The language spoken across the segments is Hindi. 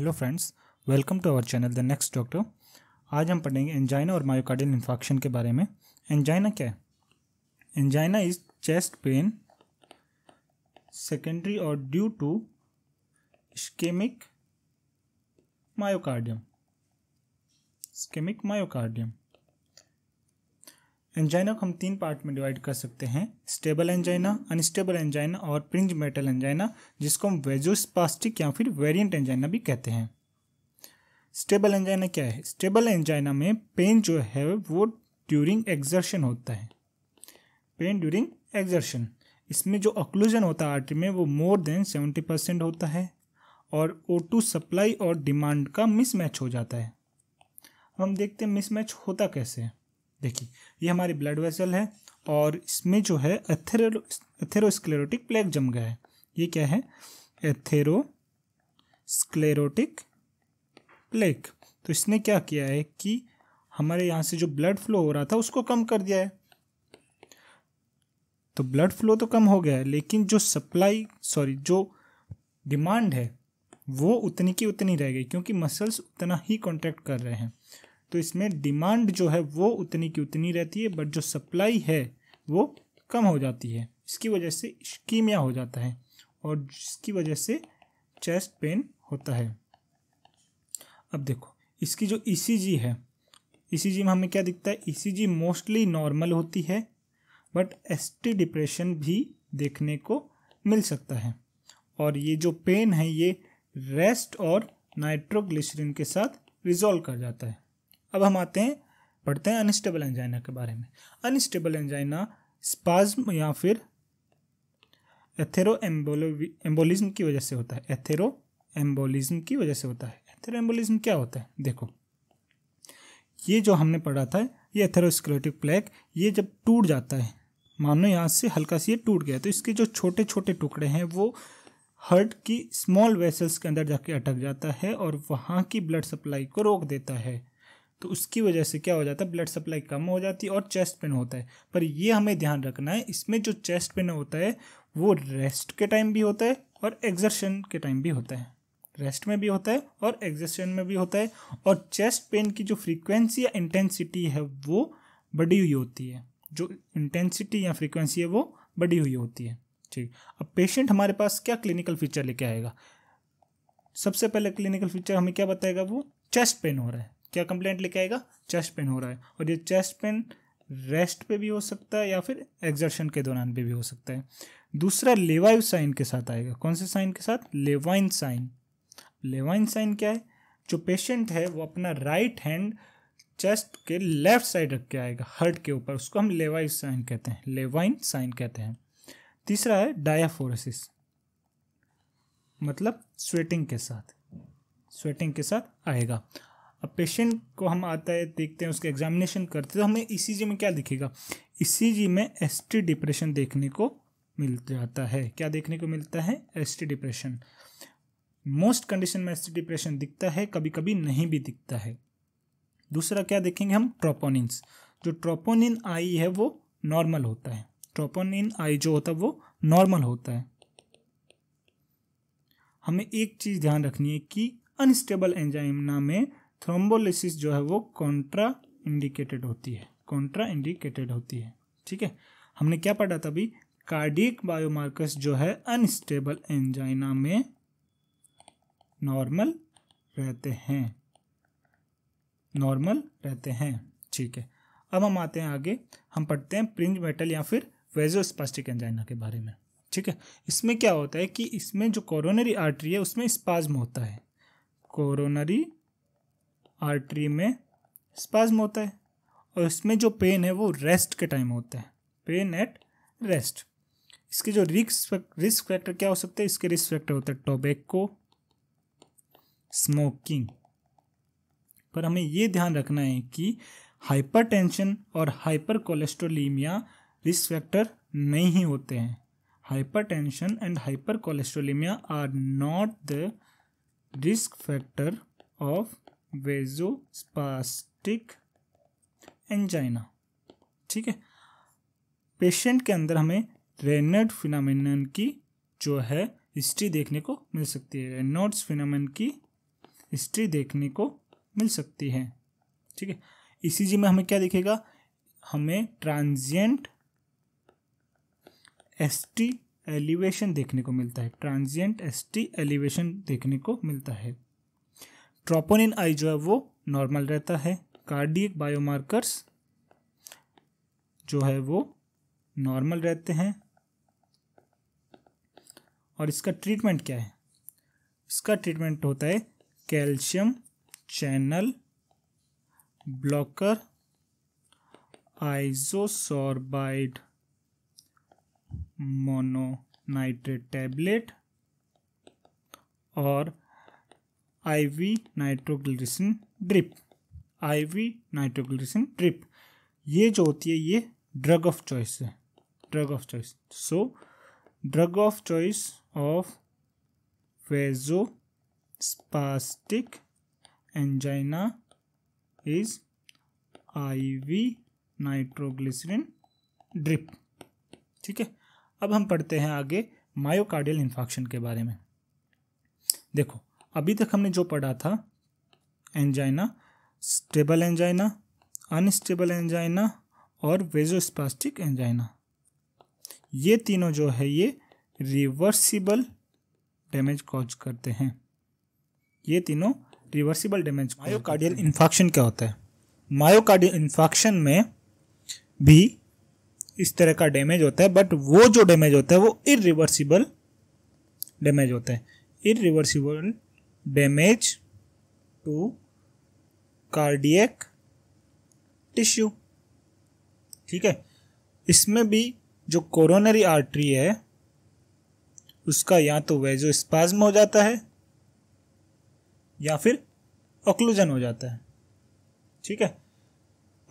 Hello friends welcome to our channel the next doctor आज हम पढ़ेंगे एंजाइना और मायोकार्डियल इन्फेक्शन के बारे में एंजाइना क्या है angina is chest pain secondary और due to ischaemic myocardium ischaemic myocardium angina को हम तीन पार्ट में डिवाइड कर सकते हैं स्टेबल एंजाइना अनस्टेबल एंजाइना और प्रिंज मेटल एंजाइना जिसको हम वेजोस्पास्टिक या फिर वेरिएंट एंजाइना भी कहते हैं स्टेबल एंजाइना क्या है स्टेबल एंजाइना में पेन जो है वो ड्यूरिंग एग्जर्शन होता है पेन ड्यूरिंग एग्जर्शन इसमें जो ऑक्लूजन होता है आर्टरी में वो मोर देन सेवेंटी परसेंट होता है और ओ टू सप्लाई और डिमांड का मिसमैच हो जाता है हम देखते हैं मिसमैच होता कैसे है देखिए ये हमारी ब्लड वेसल है और इसमें जो है एथेरो एथेरोस्क्लेरोटिक प्लेग जम गया है ये क्या है एथेरोस्क्लेरोटिक प्लेग तो इसने क्या किया है कि हमारे यहाँ से जो ब्लड फ्लो हो रहा था उसको कम कर दिया है तो ब्लड फ्लो तो कम हो गया है लेकिन जो सप्लाई सॉरी जो डिमांड है वो उतनी की उतनी रह गई क्योंकि मसल्स उतना ही कॉन्टैक्ट कर रहे हैं तो इसमें डिमांड जो है वो उतनी की उतनी रहती है बट जो सप्लाई है वो कम हो जाती है इसकी वजह से इश्कीमिया हो जाता है और जिसकी वजह से चेस्ट पेन होता है अब देखो इसकी जो ई e है ई e में हमें क्या दिखता है ई मोस्टली नॉर्मल होती है बट एस डिप्रेशन भी देखने को मिल सकता है और ये जो पेन है ये रेस्ट और नाइट्रोग्लिसरिन के साथ रिजॉल्व कर जाता है अब हम आते हैं पढ़ते हैं अनस्टेबल एंजाइना के बारे में अनस्टेबल एंजाइना स्पाज्म या फिर एथेरो एम्बोलिज्म की वजह से होता है एथेरो एम्बोलिज्म की वजह से होता है एथेरो एम्बोलिज्म क्या होता है देखो ये जो हमने पढ़ा था ये एथेरोस्क्लेरोटिक प्लेक ये जब टूट जाता है मानो यहाँ से हल्का सी ये टूट गया तो इसके जो छोटे छोटे टुकड़े हैं वो हर्ट की स्मॉल वेसल्स के अंदर जाके अटक जाता है और वहाँ की ब्लड सप्लाई को रोक देता है तो उसकी वजह से क्या हो जाता है ब्लड सप्लाई कम हो जाती है और चेस्ट पेन होता है पर ये हमें ध्यान रखना है इसमें जो चेस्ट पेन होता है वो रेस्ट के टाइम भी होता है और एग्जर्शन के टाइम भी होता है रेस्ट में भी होता है और एग्जर्शन में भी होता है और चेस्ट पेन की जो फ्रीक्वेंसी या इंटेंसिटी है वो बढ़ी हुई होती है जो इंटेंसिटी या फ्रीक्वेंसी है वो बढ़ी हुई होती है ठीक अब पेशेंट हमारे पास क्या क्लिनिकल फीचर लेके आएगा सबसे पहले क्लिनिकल फीचर हमें क्या बताएगा वो चेस्ट पेन हो रहा है क्या कंप्लेंट लेके आएगा चेस्ट पेन हो रहा है और ये चेस्ट पेन रेस्ट पे भी हो सकता है या फिर एग्जर्शन के दौरान पे भी हो सकता है दूसरा लेवाइव साइन के साथ आएगा कौन से साइन के साथ लेवाइन साइन लेवाइन साइन क्या है जो पेशेंट है वो अपना राइट हैंड चेस्ट के लेफ्ट साइड रख के आएगा हर्ट के ऊपर उसको हम लेवाइव साइन कहते हैं लेवाइन साइन कहते हैं तीसरा है डायाफोरेसिस मतलब स्वेटिंग के साथ स्वेटिंग के साथ आएगा अब पेशेंट को हम आता है देखते हैं उसके एग्जामिनेशन करते हैं तो हमें ई e में क्या दिखेगा ई e में एस डिप्रेशन देखने को मिल जाता है क्या देखने को मिलता है एस डिप्रेशन मोस्ट कंडीशन में एस डिप्रेशन दिखता है कभी कभी नहीं भी दिखता है दूसरा क्या देखेंगे हम ट्रोपोनिन्स जो ट्रोपोनिन आई है वो नॉर्मल होता है ट्रोपोनिन आई जो होता है वो नॉर्मल होता है हमें एक चीज़ ध्यान रखनी है कि अनस्टेबल एंजाइमना में थ्रोम्बोलिसिस जो है वो कॉन्ट्रा इंडिकेटेड होती है कॉन्ट्रा इंडिकेटेड होती है ठीक है हमने क्या पढ़ा था अभी कार्डिक बायोमार्कर्स जो है अनस्टेबल एंजाइना में नॉर्मल रहते हैं नॉर्मल रहते हैं ठीक है अब हम आते हैं आगे हम पढ़ते हैं प्रिंज मेटल या फिर वेजोस्पास्टिक एंजाइना के बारे में ठीक है इसमें क्या होता है कि इसमें जो कोरोनरी आर्टरी है उसमें स्पाज्म होता है कोरोनरी आर्टरी में स्पाज्म होता है और इसमें जो पेन है वो रेस्ट के टाइम होता है पेन एट रेस्ट इसके जो रिस्क रिस्क फैक्टर क्या हो सकते हैं इसके रिस्क फैक्टर होते हैं टोबैको स्मोकिंग पर हमें ये ध्यान रखना है कि हाइपरटेंशन और हाइपर कोलेस्ट्रोलीमिया रिस्क फैक्टर नहीं ही होते हैं and hypercholesterolaemia are not the risk factor of vasospastic angina ठीक है पेशेंट के अंदर हमें रेनर्ड फिनामिन की जो है हिस्ट्री देखने को मिल सकती है रेनोड्स फिनामिन की हिस्ट्री देखने को मिल सकती है ठीक है जी में हमें क्या दिखेगा हमें ट्रांजिएंट एसटी एलिवेशन देखने को मिलता है ट्रांजिएंट एसटी एलिवेशन देखने को मिलता है ट्रोपोनिन आई जो है वो नॉर्मल रहता है कार्डियक बायोमार्कर्स जो है वो नॉर्मल रहते हैं और इसका ट्रीटमेंट क्या है इसका ट्रीटमेंट होता है calcium channel blocker isosorbide mononitrate tablet और V nitroglycerin drip V nitroglycerin drip ये जो होती है ये ड्रग ऑफ चॉइस है drug of choice so drug of choice of vasospastic angina is V nitroglycerin drip ठीक है अब हम पढ़ते हैं आगे मायोकार्डियल इन्फेक्शन के बारे में देखो अभी तक हमने जो पढ़ा था angina stable angina unstable angina और वेजोस्पास्टिक एंजाइना ये तीनों जो है ये रिवर्सिबल डैमेज कॉज करते हैं ये तीनों रिवर्सिबल डैमेज मायोकार्डियल इन्फॉक्शन क्या होता है मायोकार्डियल इन्फॉक्शन में भी इस तरह का डैमेज होता है बट वो जो डैमेज होता है वो इरिवर्सिबल डैमेज होता है irreversible damage to cardiac tissue ठीक है इसमें भी जो कोरोनरी आर्टरी है उसका या तो वेजो स्पाज्म हो जाता है या फिर ऑक्लूजन हो जाता है ठीक है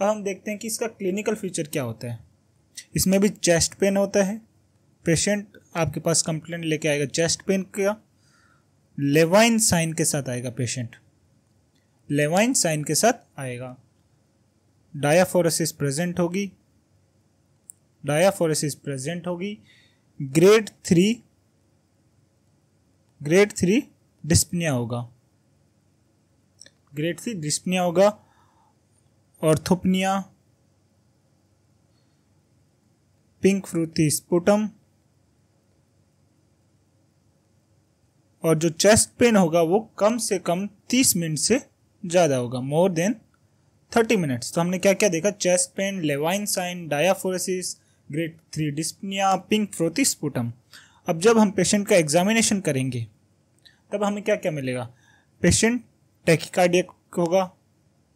अब हम देखते हैं कि इसका क्लिनिकल फीचर क्या होता है इसमें भी चेस्ट पेन होता है पेशेंट आपके पास कंप्लेंट लेके आएगा चेस्ट पेन का लेवाइन साइन के साथ आएगा पेशेंट लेवाइन साइन के साथ आएगा डायाफोरेसिस प्रेजेंट होगी डायाफोरेसिस प्रेजेंट होगी grade three grade three dyspnoea होगा ग्रेड थ्री डिस्पनिया होगा ऑर्थोपनिया पिंक फ्रूथी स्पुटम और जो चेस्ट पेन होगा वो कम से कम तीस मिनट से ज़्यादा होगा मोर देन थर्टी मिनट्स तो हमने क्या क्या देखा chest pain Levine sign diaphoresis grade three dyspnoea pink frothy sputum अब जब हम पेशेंट का एग्जामिनेशन करेंगे तब हमें क्या क्या मिलेगा पेशेंट टेकिकार्डियक होगा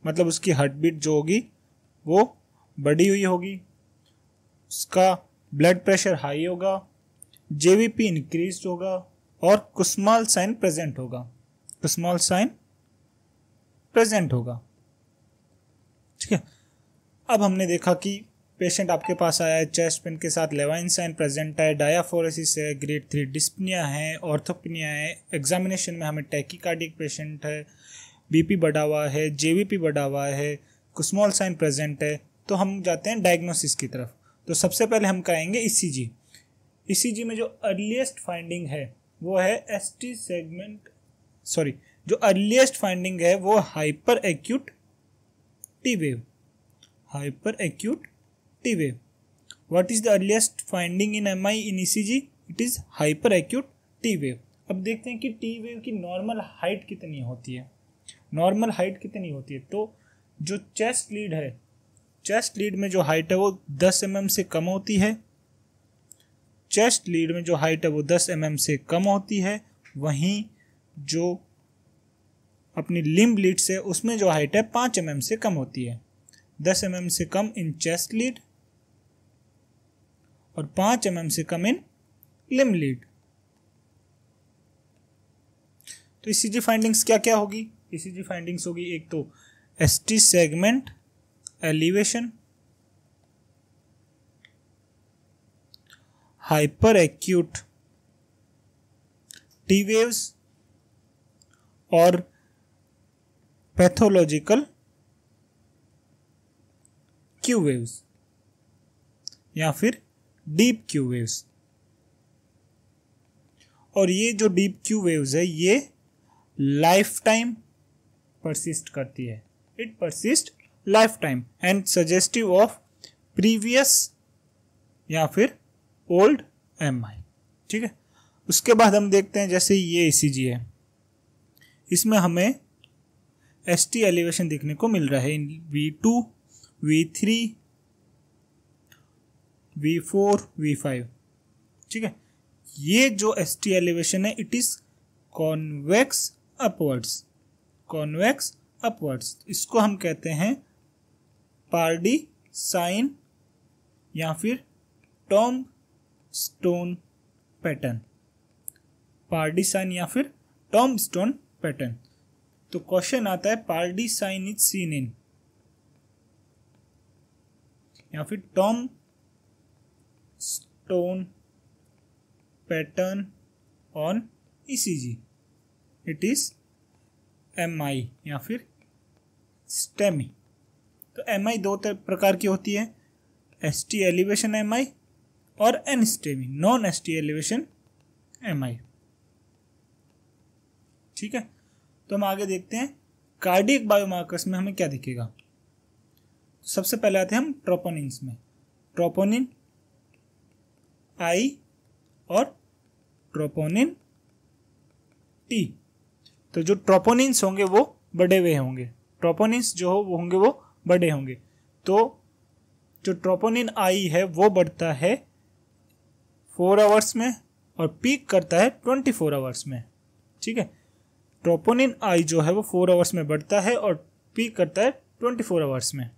मतलब उसकी हार्ट बीट जो होगी वो बढ़ी हुई होगी उसका ब्लड प्रेशर हाई होगा जेवीपी इंक्रीज होगा और कुस्मॉल साइन प्रेजेंट होगा कुस्मॉल साइन प्रेजेंट होगा ठीक है अब हमने देखा कि पेशेंट आपके पास आया है चेस्ट पेन के साथ लेवाइन साइन प्रेजेंट है डायाफोरेसिस है ग्रेड थ्री डिस्पनिया है ऑर्थोपनिया है एग्जामिनेशन में हमें टैकीकार्डिक पेशेंट है बीपी बढ़ा हुआ है जेवीपी बढ़ा हुआ है कुस्मॉल साइन प्रेजेंट है तो हम जाते हैं डायग्नोसिस की तरफ तो सबसे पहले हम कहेंगे ई सी जी में जो अर्लीस्ट फाइंडिंग है वो है एस टी सेगमेंट सॉरी जो अर्लीस्ट फाइंडिंग है वो hyper acute T wave hyper acute T wave is the earliest finding in M I in E C G it is hyper acute T wave अब देखते हैं कि टी वेव की नॉर्मल हाइट कितनी होती है नॉर्मल हाइट कितनी होती है तो जो चेस्ट लीड है चेस्ट लीड में जो हाइट है वो दस एम mm से कम होती है चेस्ट लीड में जो हाइट है वो दस एम mm से कम होती है वहीं जो अपनी लिम्ब लीड से उसमें जो हाइट है 5 एम mm से कम होती है दस एम mm से कम इन चेस्ट लीड और 5 एम mm से कम इन लिम्ब लीड तो ईसीजी e फाइंडिंग्स क्या क्या होगी ईसीजी e फाइंडिंग्स होगी एक तो ST segment elevation acute T waves और पैथोलॉजिकल क्यू वेव्स या फिर डीप क्यू वेव्स और ये जो डीप क्यू वेव्स है ये लाइफ टाइम परसिस्ट करती है it persist life time and suggestive of previous या फिर ओल्ड एम आई ठीक है उसके बाद हम देखते हैं जैसे ये ए सी जी है इसमें हमें एस टी एलिवेशन देखने को मिल रहा है V two V three V four V five ठीक है ये जो एस टी एलिवेशन है it is convex upwards convex upwards इसको हम कहते हैं पार्डी साइन या फिर टॉम स्टोन पैटर्न पार्डिसाइन या फिर टॉम स्टोन पैटर्न तो क्वेश्चन आता है पार्डिसाइन इज सीन इन या फिर tombstone pattern on ECG it is M I या फिर स्टेमी तो एम आई दो प्रकार की होती है S T elevation M I और N STEMI non S T elevation M I ठीक है तो हम आगे देखते हैं कार्डिक बायोमार्कर्स में हमें क्या दिखेगा तो सबसे पहले आते हैं हम ट्रोपोनिन्स में ट्रोपोनिन आई और ट्रोपोनिन टी तो जो ट्रोपोनिन्स होंगे वो बढ़े हुए होंगे ट्रोपोनिन्स जो हो वो होंगे वो बड़े होंगे तो जो ट्रोपोनिन आई है वो बढ़ता है फोर आवर्स में और पीक करता है ट्वेंटी फोर आवर्स में ठीक है ट्रोपोनिन आई जो है वो फोर आवर्स में बढ़ता है और पीक करता है ट्वेंटी फोर आवर्स में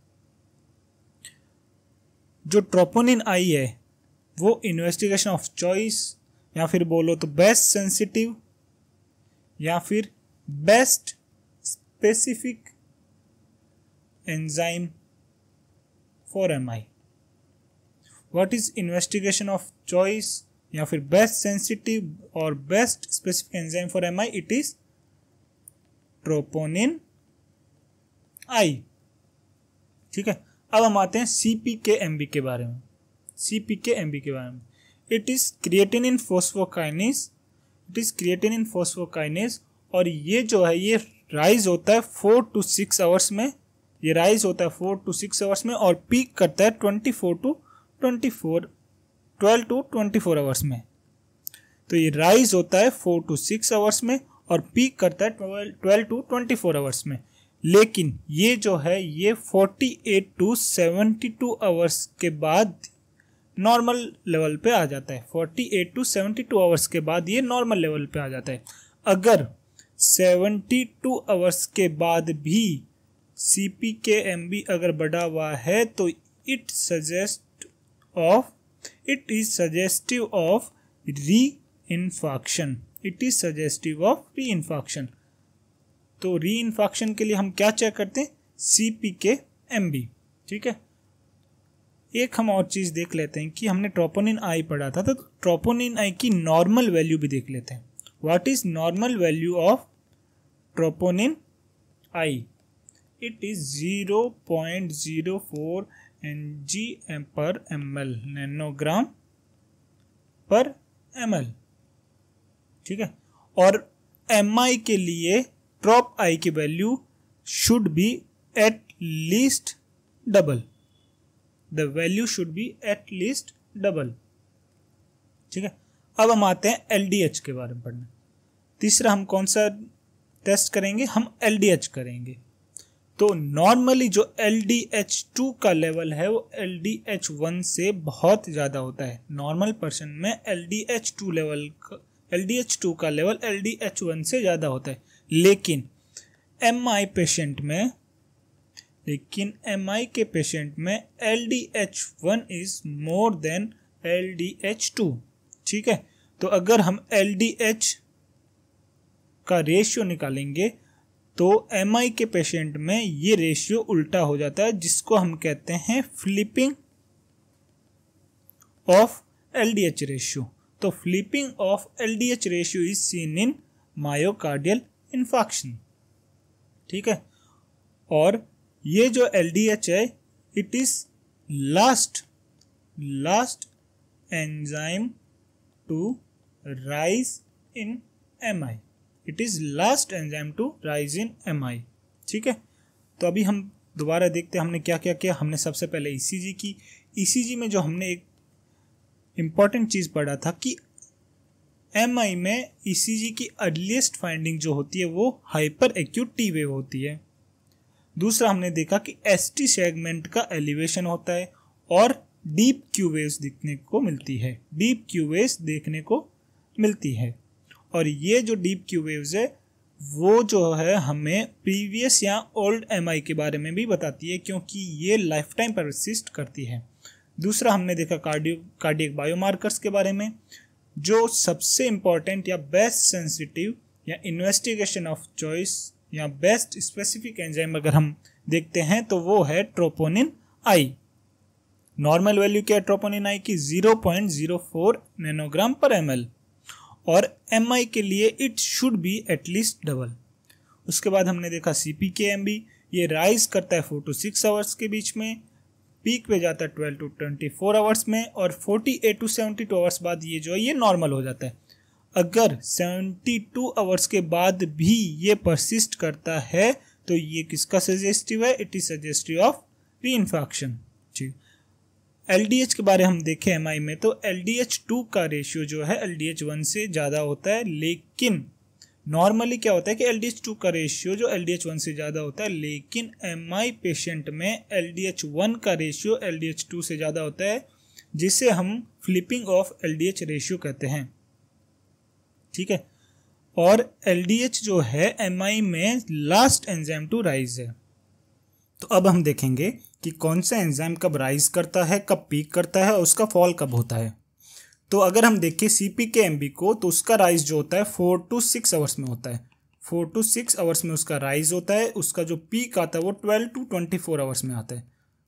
जो ट्रोपोनिन आई है वो इन्वेस्टिगेशन ऑफ चॉइस या फिर बोलो तो बेस्ट सेंसिटिव या फिर best specific enzyme for M I what is investigation of choice या फिर बेस्ट सेंसिटिव और best specific enzyme for M I it is troponin I ठीक है अब हम आते हैं C P K M B के बारे में C P K M B के बारे में it is creatine in phosphokinase it is creatine in phosphokinase और ये जो है ये राइज होता है फोर टू सिक्स आवर्स में ये राइज होता है फोर टू सिक्स आवर्स में और पीक करता है twenty four to twenty four twelve to twenty four hours में तो ये राइज होता है फोर टू सिक्स आवर्स में और पीक करता है twelve to twenty four hours में लेकिन ये जो है ये forty eight to seventy two hours के बाद नॉर्मल लेवल पे आ जाता है forty eight to seventy two hours के बाद ये नॉर्मल लेवल पे आ जाता है अगर सेवेंटी टू आवर्स के बाद भी C P K M B अगर बढ़ा हुआ है तो it suggest of it is suggestive of reinfarction it is suggestive of reinfarction तो reinfarction के लिए हम क्या चेक करते हैं C P K M B ठीक है एक हम और चीज़ देख लेते हैं कि हमने ट्रोपोनिन आई पढ़ा था तो ट्रोपोनिन आई की नॉर्मल वैल्यू भी देख लेते हैं what is normal value of troponin I it is zero point zero four N G M per M L nanogram per M L ठीक है और एम आई के लिए ड्रॉप आई की value should be at least double the value should be at least double ठीक है अब हम आते हैं एल डी एच के बारे में पढ़ने तीसरा हम कौन सा टेस्ट करेंगे हम एल डी एच करेंगे तो नॉर्मली जो एल डी एच टू का लेवल है वो एल डी एच वन से बहुत ज़्यादा होता है नॉर्मल पर्सन में L D H two level L D H two का level L D H one से ज़्यादा होता है लेकिन एम आई पेशेंट में लेकिन एम आई के पेशेंट में L D H one is more than L D H two ठीक है तो अगर हम एल डी एच का रेशियो निकालेंगे तो एम के पेशेंट में ये रेशियो उल्टा हो जाता है जिसको हम कहते हैं flipping of L D H ratio तो flipping of L D H ratio is seen in myocardial infarction ठीक है और ये जो एल डी एच है it is last last enzyme to rise in M I it is last enzyme to rise in M I ठीक है तो अभी हम दोबारा देखते हैं हमने क्या क्या किया हमने सबसे पहले ई e की ई e में जो हमने एक इम्पॉर्टेंट चीज़ पढ़ा था कि एम आई में ई e की अर्लीस्ट फाइंडिंग जो होती है वो हाइपर एक्यूट टी वेव होती है दूसरा हमने देखा कि एस टी सेगमेंट का एलिवेशन होता है और डीप क्यू वेव्स देखने को मिलती है डीप क्यू वेव्स देखने को मिलती है और ये जो डीप क्यू वेव्स है वो जो है हमें प्रीवियस या ओल्ड एम के बारे में भी बताती है क्योंकि ये लाइफ टाइम परसिस्ट करती है दूसरा हमने देखा कार्डियो कार्डियक बायोमार्कर्स के बारे में जो सबसे इम्पॉर्टेंट या बेस्ट सेंसिटिव या इन्वेस्टिगेशन ऑफ चॉइस या बेस्ट स्पेसिफिक एंजाइम अगर हम देखते हैं तो वो है ट्रोपोनिन आई नॉर्मल वैल्यू क्या है ट्रोपोनिन आई की 0.04 नैनोग्राम पर एम एल और एम आई के लिए it should be at least double उसके बाद हमने देखा C P K M B ये राइज करता है फोर टू सिक्स आवर्स के बीच में पीक पे जाता है twelve to twenty four hours में और forty eight to seventy two hours बाद ये जो है ये नॉर्मल हो जाता है अगर सेवेंटी टू आवर्स के बाद भी ये परसिस्ट करता है तो ये किसका सजेस्टिव है it is suggestive of reinfarction ठीक एल के बारे हम देखें एम में तो एल डी का रेशियो जो है एल डी से ज़्यादा होता है लेकिन नॉर्मली क्या होता है कि एल डी का रेशियो जो एल डी से ज़्यादा होता है लेकिन एम पेशेंट में एल डी का रेशियो एल डी से ज़्यादा होता है जिसे हम flipping of L D ratio कहते हैं ठीक है और एल जो है एम में लास्ट एंजाइम टू राइज है तो अब हम देखेंगे कि कौन सा एंजाइम कब राइज करता है कब पीक करता है और उसका फॉल कब होता है तो अगर हम देखें C P K M B को तो उसका राइज जो होता है फोर टू सिक्स आवर्स में होता है फोर टू सिक्स आवर्स में उसका राइज होता है उसका जो पीक आता है वो twelve to twenty four hours में आता है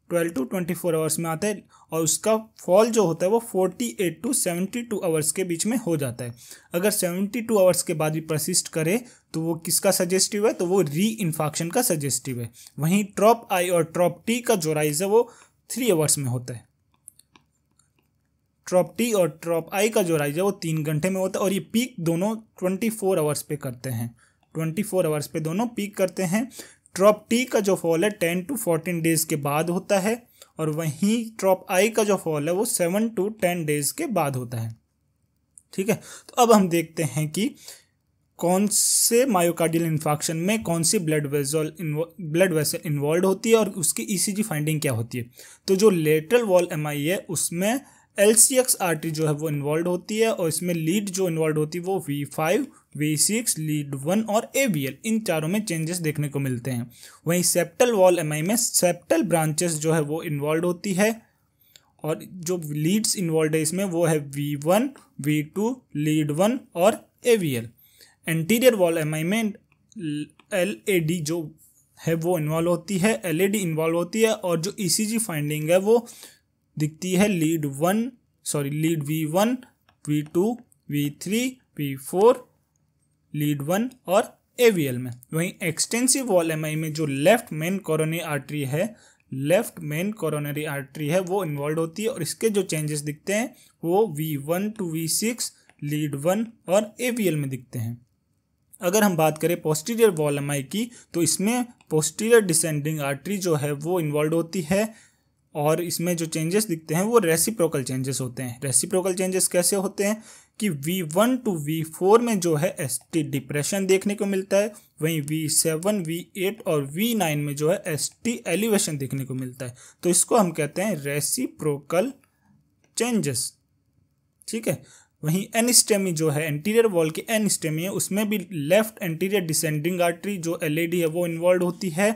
twelve to twenty four hours में आता है और उसका फॉल जो होता है वो 48 टू 72 आवर्स के बीच में हो जाता है अगर 72 आवर्स के बाद भी प्रसिस्ट करे तो वो किसका सजेस्टिव है तो वो री इन्फाक्शन का सजेस्टिव है वहीं ट्रॉप आई और ट्रॉप टी का जो राइज है वो थ्री आवर्स में होता है ट्रॉप टी और ट्रॉप आई का जो राइज है वो तीन घंटे में होता है और ये पीक दोनों ट्वेंटी फोर आवर्स पे करते हैं ट्वेंटी फोर आवर्स पे दोनों पीक करते हैं ट्रॉप टी का जो फॉल है टेन टू फोर्टीन डेज के बाद होता है और वहीं ट्रॉप आई का जो फॉल है वो सेवन टू टेन डेज के बाद होता है ठीक है तो अब हम देखते हैं कि कौन से मायोकार्डियल इन्फेक्शन में कौन सी blood vessel blood vessel involve होती है और उसकी ईसीजी e फाइंडिंग क्या होती है तो जो लेटरल वॉल एमआई है उसमें L C X R T जो है वो इन्वॉल्व होती है और इसमें लीड जो इन्वॉल्व होती है वो V five V six lead one और ए बी एल इन चारों में चेंजेस देखने को मिलते हैं वहीं सेप्टल वॉल एम आई में सेप्टल ब्रांचेस जो है वो इन्वॉल्व होती है और जो लीड्स इन्वॉल्व है इसमें वो है V one V two lead one और A V L anterior wall M I में एल ए डी जो है वो इन्वॉल्व होती है एल ई डी इन्वॉल्व होती है और जो ई सी जी फाइंडिंग है वो दिखती है lead one sorry lead V one V two V three V four lead one और एवीएल में वहीं एक्सटेंसिव वॉल एम में जो लेफ्ट मेन कॉरोनरी आर्टरी है लेफ्ट मेन कॉरोनरी आर्टरी है वो इन्वॉल्व होती है और इसके जो चेंजेस दिखते हैं वो V one two V six lead one और एवीएल में दिखते हैं अगर हम बात करें पोस्टीरियर वॉल एम की तो इसमें पोस्टीरियर डिसेंडिंग आर्टरी जो है वो इन्वॉल्व होती है और इसमें जो चेंजेस दिखते हैं वो रेसिप्रोकल चेंजेस होते हैं रेसिप्रोकल चेंजेस कैसे होते हैं कि V1 टू वी में जो है एस टी डिप्रेशन देखने को मिलता है वहीं V7, V8 और V9 में जो है एस टी एलिवेशन देखने को मिलता है तो इसको हम कहते हैं रेसिप्रोकल चेंजेस ठीक है वहीं एन स्टेमी जो है एंटीरियर वॉल की स्टेमी है उसमें भी लेफ्ट एंटीरियर डिसेंडिंग आर्टरी जो एलईडी है वो इन्वॉल्व होती है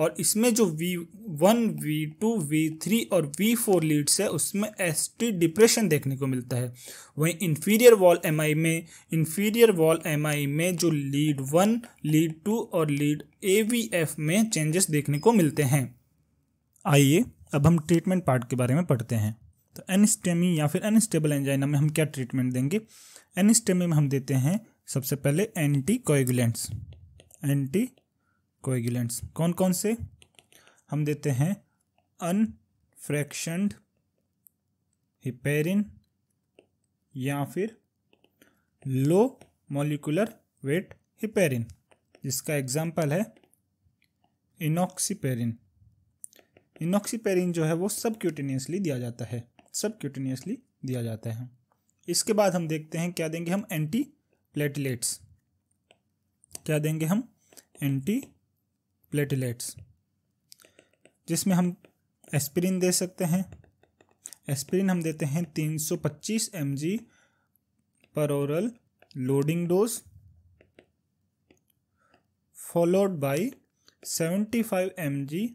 और इसमें जो V one V two V three और वी फोर लीड्स है उसमें एस टी डिप्रेशन देखने को मिलता है वहीं इन्फीरियर वॉल एम आई में इन्फीरियर वॉल एम आई में जो लीड वन लीड टू और लीड ए वी एफ में चेंजेस देखने को मिलते हैं आइए अब हम ट्रीटमेंट पार्ट के बारे में पढ़ते हैं तो एनस्टेमी या फिर अनस्टेबल एंजाइना में हम क्या ट्रीटमेंट देंगे एनस्टेमी में हम देते हैं सबसे पहले एंटी कोएगुलेंट्स एंटी कोएगुलेंट्स कौन कौन से हम देते हैं अनफ्रैक्शनड हिपेरिन या फिर लो मॉलिकुलर वेट हिपेरिन जिसका एग्जाम्पल है इनोक्सीपेरिन इनोक्सीपेरिन जो है वो सबक्यूटेनियसली दिया जाता है सबक्यूटेनियसली दिया जाता है इसके बाद हम देखते हैं क्या देंगे हम एंटी प्लेटलेट्स क्या देंगे हम एंटी प्लेटलेट्स जिसमें हम एस्पिरिन दे सकते हैं एस्पिरिन हम देते हैं 325 जी पर oral loading dose followed by 75 G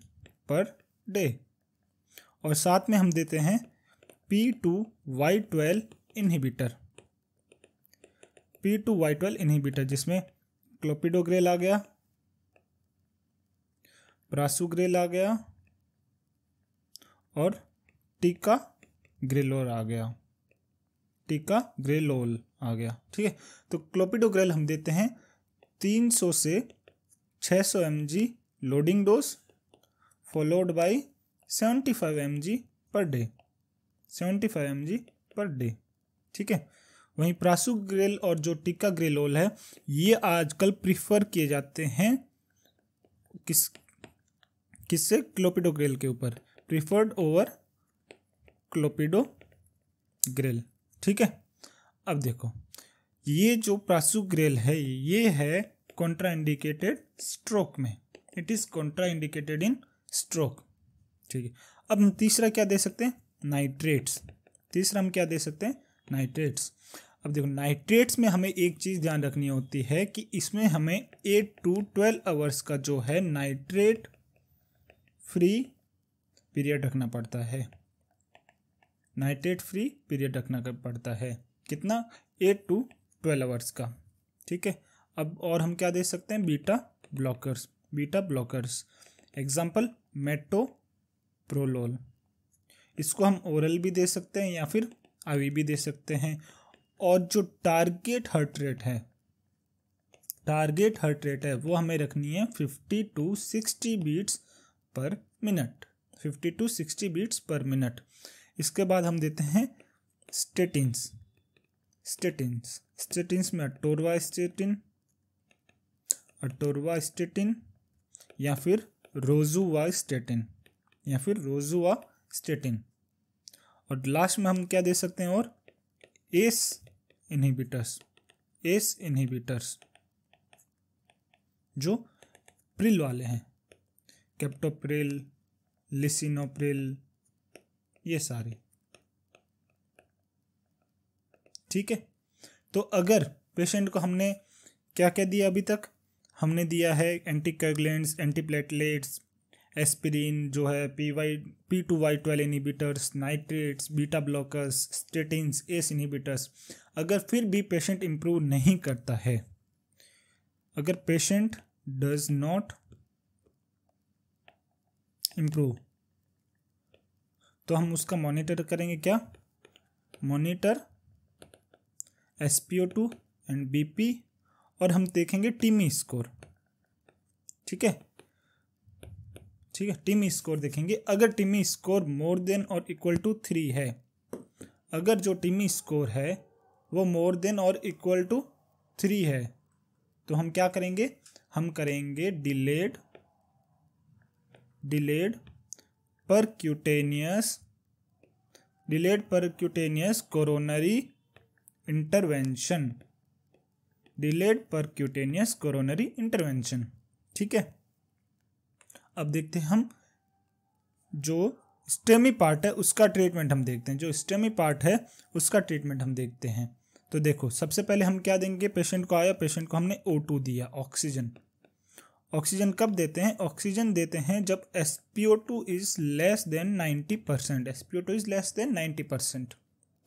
per day और साथ में हम देते हैं P two Y twelve inhibitor P two Y twelve inhibitor जिसमें क्लोपिडोग्रेल आ गया ब्रासू ग्रिल आ गया और टीका ग्रिलोर आ गया टीका ग्रेलोल आ गया ठीक है तो क्लोपिडोग्रेल हम देते हैं 300 से 600 सौ loading dose followed by 75 five per day 75 five per day ठीक है वहीं ग्रेल और जो टीका ग्रेलोल है ये आजकल प्रिफर किए जाते हैं किस किससे क्लोपिडोग्रेल के ऊपर प्रिफर्ड ओवर क्लोपिडोग्रेल ठीक है अब देखो ये जो प्रासुग्रेल है ये है कॉन्ट्रा इंडिकेटेड स्ट्रोक में it is contraindicated in stroke ठीक है अब हम तीसरा क्या दे सकते हैं नाइट्रेट्स तीसरा हम क्या दे सकते हैं नाइट्रेट्स अब देखो नाइट्रेट्स में हमें एक चीज़ ध्यान रखनी होती है कि इसमें हमें एट टू ट्वेल्व आवर्स का जो है नाइट्रेट फ्री पीरियड रखना पड़ता है नाइट्रेट फ्री पीरियड रखना पड़ता है कितना एट टू ट्वेल्व आवर्स का ठीक है अब और हम क्या दे सकते हैं beta blockers beta blockers example metoprolol इसको हम ओरल भी दे सकते हैं या फिर आवी भी दे सकते हैं और जो टारगेट हर्ट रेट है टारगेट हर्ट रेट है वो हमें रखनी है fifty to sixty beats per minute 50 to 60 beats per minute इसके बाद हम देते हैं स्टेटिन्स स्टेटिन्स स्टेटिन्स में अटोरवा स्टेटिन अटोरवा स्टेटिन या फिर रोजुआ स्टेटिन या फिर रोजुआ स्टेटिन और लास्ट में हम क्या दे सकते हैं और एस इनहिबिटर्स एस इनहिबिटर्स जो प्रिल वाले हैं कैप्टोप्रिल लिसिनोप्रिल ये सारे ठीक है तो अगर पेशेंट को हमने क्या क्या दिया अभी तक हमने दिया है एंटीकर्गलेंट्स एंटीप्लेटलेट्स एस्पिरिन जो है P Y P two Y twelve inhibitors nitrates beta blockers statins ACE inhibitors अगर फिर भी पेशेंट इम्प्रूव नहीं करता है अगर पेशेंट डज नॉट इम्प्रूव तो हम उसका मॉनिटर करेंगे क्या monitor S P O two and B P और हम देखेंगे टीमी स्कोर ठीक है ठीक है टीमी स्कोर देखेंगे अगर टीमी स्कोर मोर देन और इक्वल टू थ्री है अगर जो टीमी स्कोर है वो मोर देन और इक्वल टू थ्री है तो हम क्या करेंगे हम करेंगे delayed delayed percutaneous delayed percutaneous coronary intervention delayed percutaneous coronary intervention ठीक है अब देखते हैं हम जो स्टेमी पार्ट है उसका ट्रीटमेंट हम देखते हैं जो स्टेमी पार्ट है उसका ट्रीटमेंट हम देखते हैं तो देखो सबसे पहले हम क्या देंगे पेशेंट को आया पेशेंट को हमने ओ टू दिया ऑक्सीजन ऑक्सीजन कब देते हैं ऑक्सीजन देते हैं जब S P O two is less than ninety percent S P O two is less than ninety percent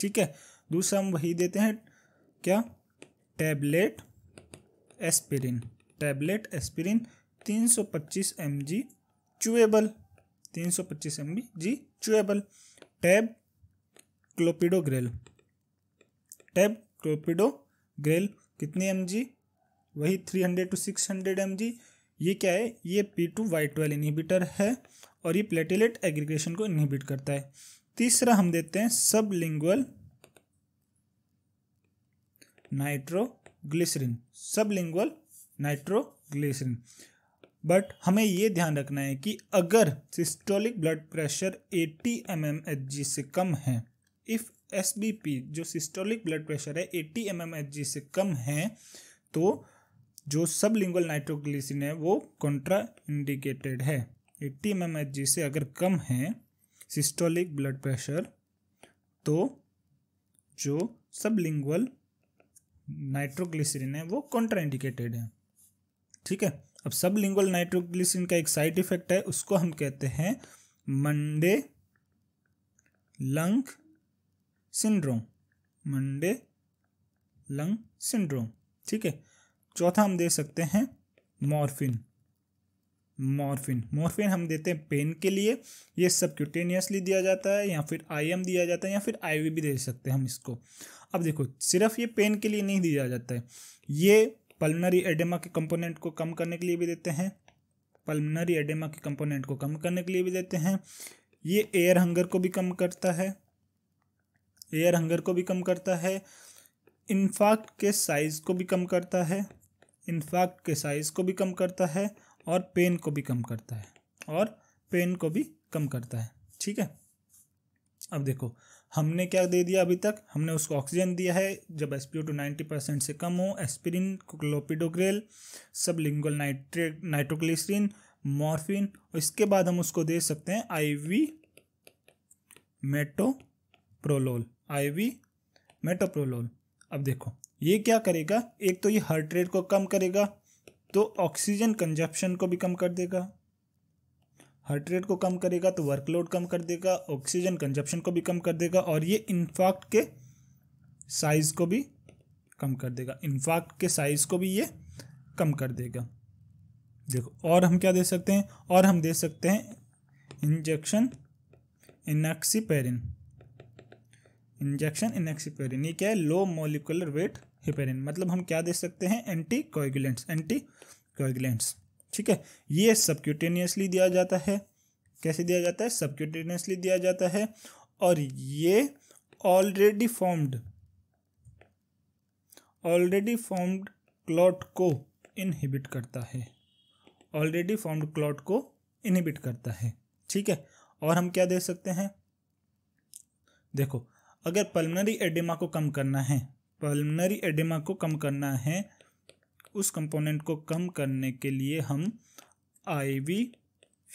ठीक है दूसरा हम वही देते हैं क्या tablet aspirin tablet aspirin M G chewable तीन सौ M B G chewable tab clopidogrel tab clopidogrel कितने जी वही three hundred to six hundred M जी ये क्या है ये P two Y twelve inhibitor है और ये प्लेटिलेट एग्रीगेशन को इनहिबिट करता है तीसरा हम देते हैं सब लिंगुअल नाइट्रोग्लिसरिन सब लिंगुअल नाइट्रोग्लिसरिन बट हमें ये ध्यान रखना है कि अगर systolic blood pressure 80 M M H G से कम है इफ़ एस बी पी जो सिस्टोलिक ब्लड प्रेशर है 80 एम एम एच जी से कम है तो जो सब लिंगल नाइट्रोग्लिसिन है वो कॉन्ट्रा इंडिकेटेड है एट्टी एम एच जी से अगर कम है सिस्टोलिक ब्लड प्रेशर तो जो सब लिंगल नाइट्रोग्लिसरीन है वो कॉन्ट्रा इंडिकेटेड है ठीक है अब सब लिंगल नाइट्रोग्लिसिन का एक साइड इफेक्ट है उसको हम कहते हैं Monday lung syndrome Monday lung syndrome ठीक है चौथा हम दे सकते हैं मॉर्फिन मॉर्फिन मॉर्फिन हम देते हैं पेन के लिए ये सब क्यूटेनियसली दिया जाता है या फिर आईएम दिया जाता है या फिर आईवी भी दे सकते हैं हम इसको अब देखो सिर्फ ये पेन के लिए नहीं दिया जाता है ये पल्मनरी एडेमा के कंपोनेंट को कम करने के लिए भी देते हैं पल्मनरी एडेमा के कंपोनेंट को कम करने के लिए भी देते हैं ये एयर हंगर को भी कम करता है एयर हंगर को भी कम करता है इनफैक्ट के साइज़ को भी कम करता है इनफैक्ट के साइज़ को भी कम करता है और पेन को भी कम करता है और पेन को भी कम करता है ठीक है अब देखो हमने क्या दे दिया अभी तक हमने उसको ऑक्सीजन दिया है जब S P O two ninety percent से कम हो aspirin clopidogrel sublingual nitro nitroglycerin morphine और इसके बाद हम उसको दे सकते हैं आईवी मेटोप्रोलोल आईवी मेटोप्रोलोल अब देखो ये क्या करेगा एक तो ये हार्ट रेट को कम करेगा तो ऑक्सीजन कंजप्शन को भी कम कर देगा हार्ट रेट को कम करेगा तो वर्कलोड कम कर देगा ऑक्सीजन कंजप्शन को भी कम कर देगा और ये इन्फाक्ट के साइज़ को भी कम कर देगा इन्फाक्ट के साइज़ को भी ये कम कर देगा देखो और हम क्या दे सकते हैं और हम दे सकते हैं इंजेक्शन इनक्सीपेरिन इंजेक्शन इनक्सीपेरिन ये क्या है लो मोलिकुलर वेट हिपेरिन मतलब हम क्या दे सकते हैं एंटी कोगुलेंट्स एंटी कोगुलेंट्स ठीक है ये सबक्यूटेनियसली दिया जाता है कैसे दिया जाता है सबक्यूटेनियसली दिया जाता है और ये already formed already formed clot को इनहिबिट करता है ऑलरेडी फॉर्म्ड क्लॉट को इनहिबिट करता है ठीक है और हम क्या दे सकते हैं देखो अगर पल्मनरी एडिमा को कम करना है पल्मनरी एडेमा को कम करना है उस कंपोनेंट को कम करने के लिए हम आईवी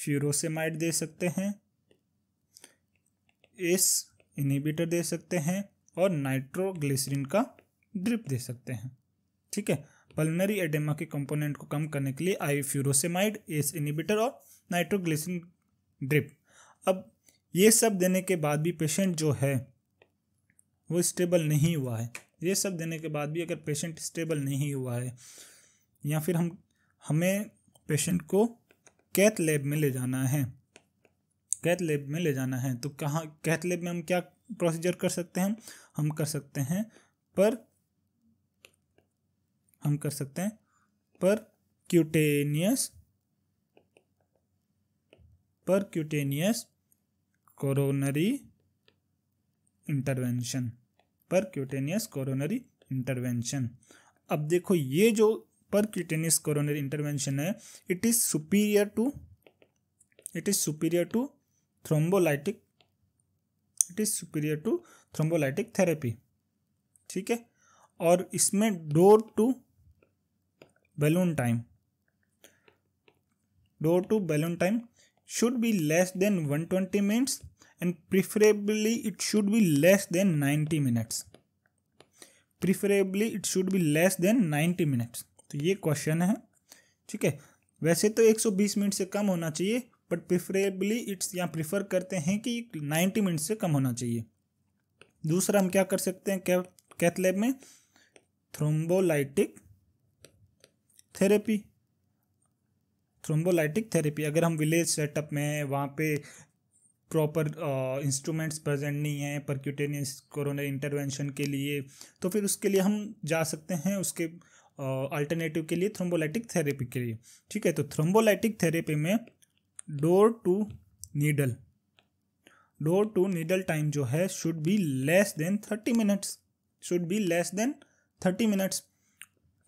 फ्यूरोसेमाइड दे सकते हैं एस इनहिबिटर दे सकते हैं और नाइट्रोग्लिसरीन का ड्रिप दे सकते हैं ठीक है पल्मनरी एडेमा के कंपोनेंट को कम करने के लिए आई फ्यूरोसेमाइड एस इनिबिटर और नाइट्रोग्लिसरीन ड्रिप अब ये सब देने के बाद भी पेशेंट जो है वो स्टेबल नहीं हुआ है ये सब देने के बाद भी अगर पेशेंट स्टेबल नहीं हुआ है या फिर हम हमें पेशेंट को कैथ लैब में ले जाना है कैथ लैब में ले जाना है तो कहाँ कैथ लैब में हम क्या प्रोसीजर कर सकते हैं हम कर सकते हैं पर हम कर सकते हैं percutaneous percutaneous coronary intervention percutaneous coronary intervention अब देखो ये जो परक्यूटेनियस कोरोनरी इंटरवेंशन है it is superior to it is superior to thrombolytic it is superior to thrombolytic therapy ठीक है और इसमें door to balloon time door to balloon time be less than one 120 minutes and preferably it should be less than 90 minutes preferably it should be less than 90 minutes तो ये क्वेश्चन है ठीक है वैसे तो 120 मिनट से कम होना चाहिए बट प्रिफरेबली इट्स यहाँ प्रिफर करते हैं कि 90 मिनट से कम होना चाहिए दूसरा हम क्या कर सकते हैं कैथलेब में थ्रोम्बोलाइटिक थेरेपी थ्रोम्बोलाइटिक थेरेपी अगर हम विलेज सेटअप में वहाँ पे प्रॉपर इंस्ट्रूमेंट्स प्रेजेंट नहीं है परक्यूटेनियस कोरोनरी इंटरवेंशन के लिए तो फिर उसके लिए हम जा सकते हैं उसके अल्टरनेटिव uh, के लिए थ्रोम्बोलाइटिक थेरेपी के लिए ठीक है तो थ्रोम्बोलाइटिक थेरेपी में door to needle door to needle time जो है should be less than thirty minutes should be less than thirty minutes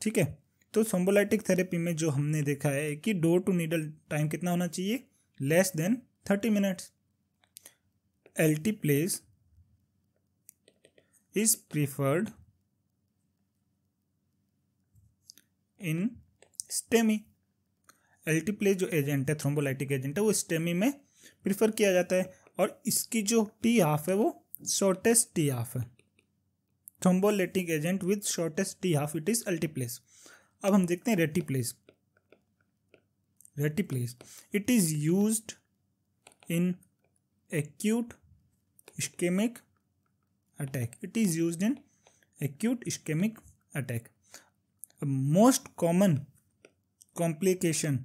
ठीक है तो थ्रोम्बोलाइटिक थेरेपी में जो हमने देखा है कि डोर टू नीडल टाइम कितना होना चाहिए less than thirty minutes altiplase is preferred in STEMI alteplase जो एजेंट है थ्रोम्बोलाइटिक एजेंट है वो स्टेमी में प्रीफर किया जाता है और इसकी जो टी हाफ है वो शॉर्टेस्ट टी हाफ है thrombolytic agent with shortest T half it is alteplase अब हम देखते हैं reteplase reteplase it is use in acute ischemic attack. It is used in acute ischemic attack. A most common complication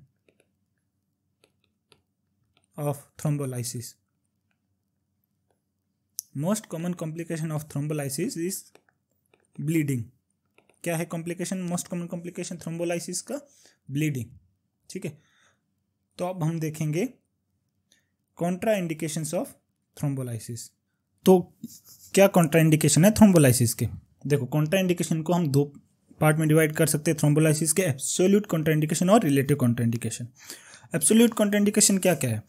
of thrombolysis. Most common complication of thrombolysis is bleeding. क्या है complication most common complication thrombolysis का ब्लीडिंग ठीक है तो अब हम देखेंगे कॉन्ट्रा इंडिकेशंस ऑफ थ्रोम्बोलाइसिस तो क्या कॉन्ट्राइंडिकेशन है थ्रोम्बोलाइसिस के देखो कॉन्ट्राइंडिकेशन को हम दो पार्ट में डिवाइड कर सकते हैं थ्रोम्बोलाइसिस के एब्सोल्यूट कॉन्ट्राइंडिकेशन और रिलेटिव कॉन्ट्राइंडिकेशन एब्सोल्यूट कॉन्ट्राइंडिकेशन क्या क्या है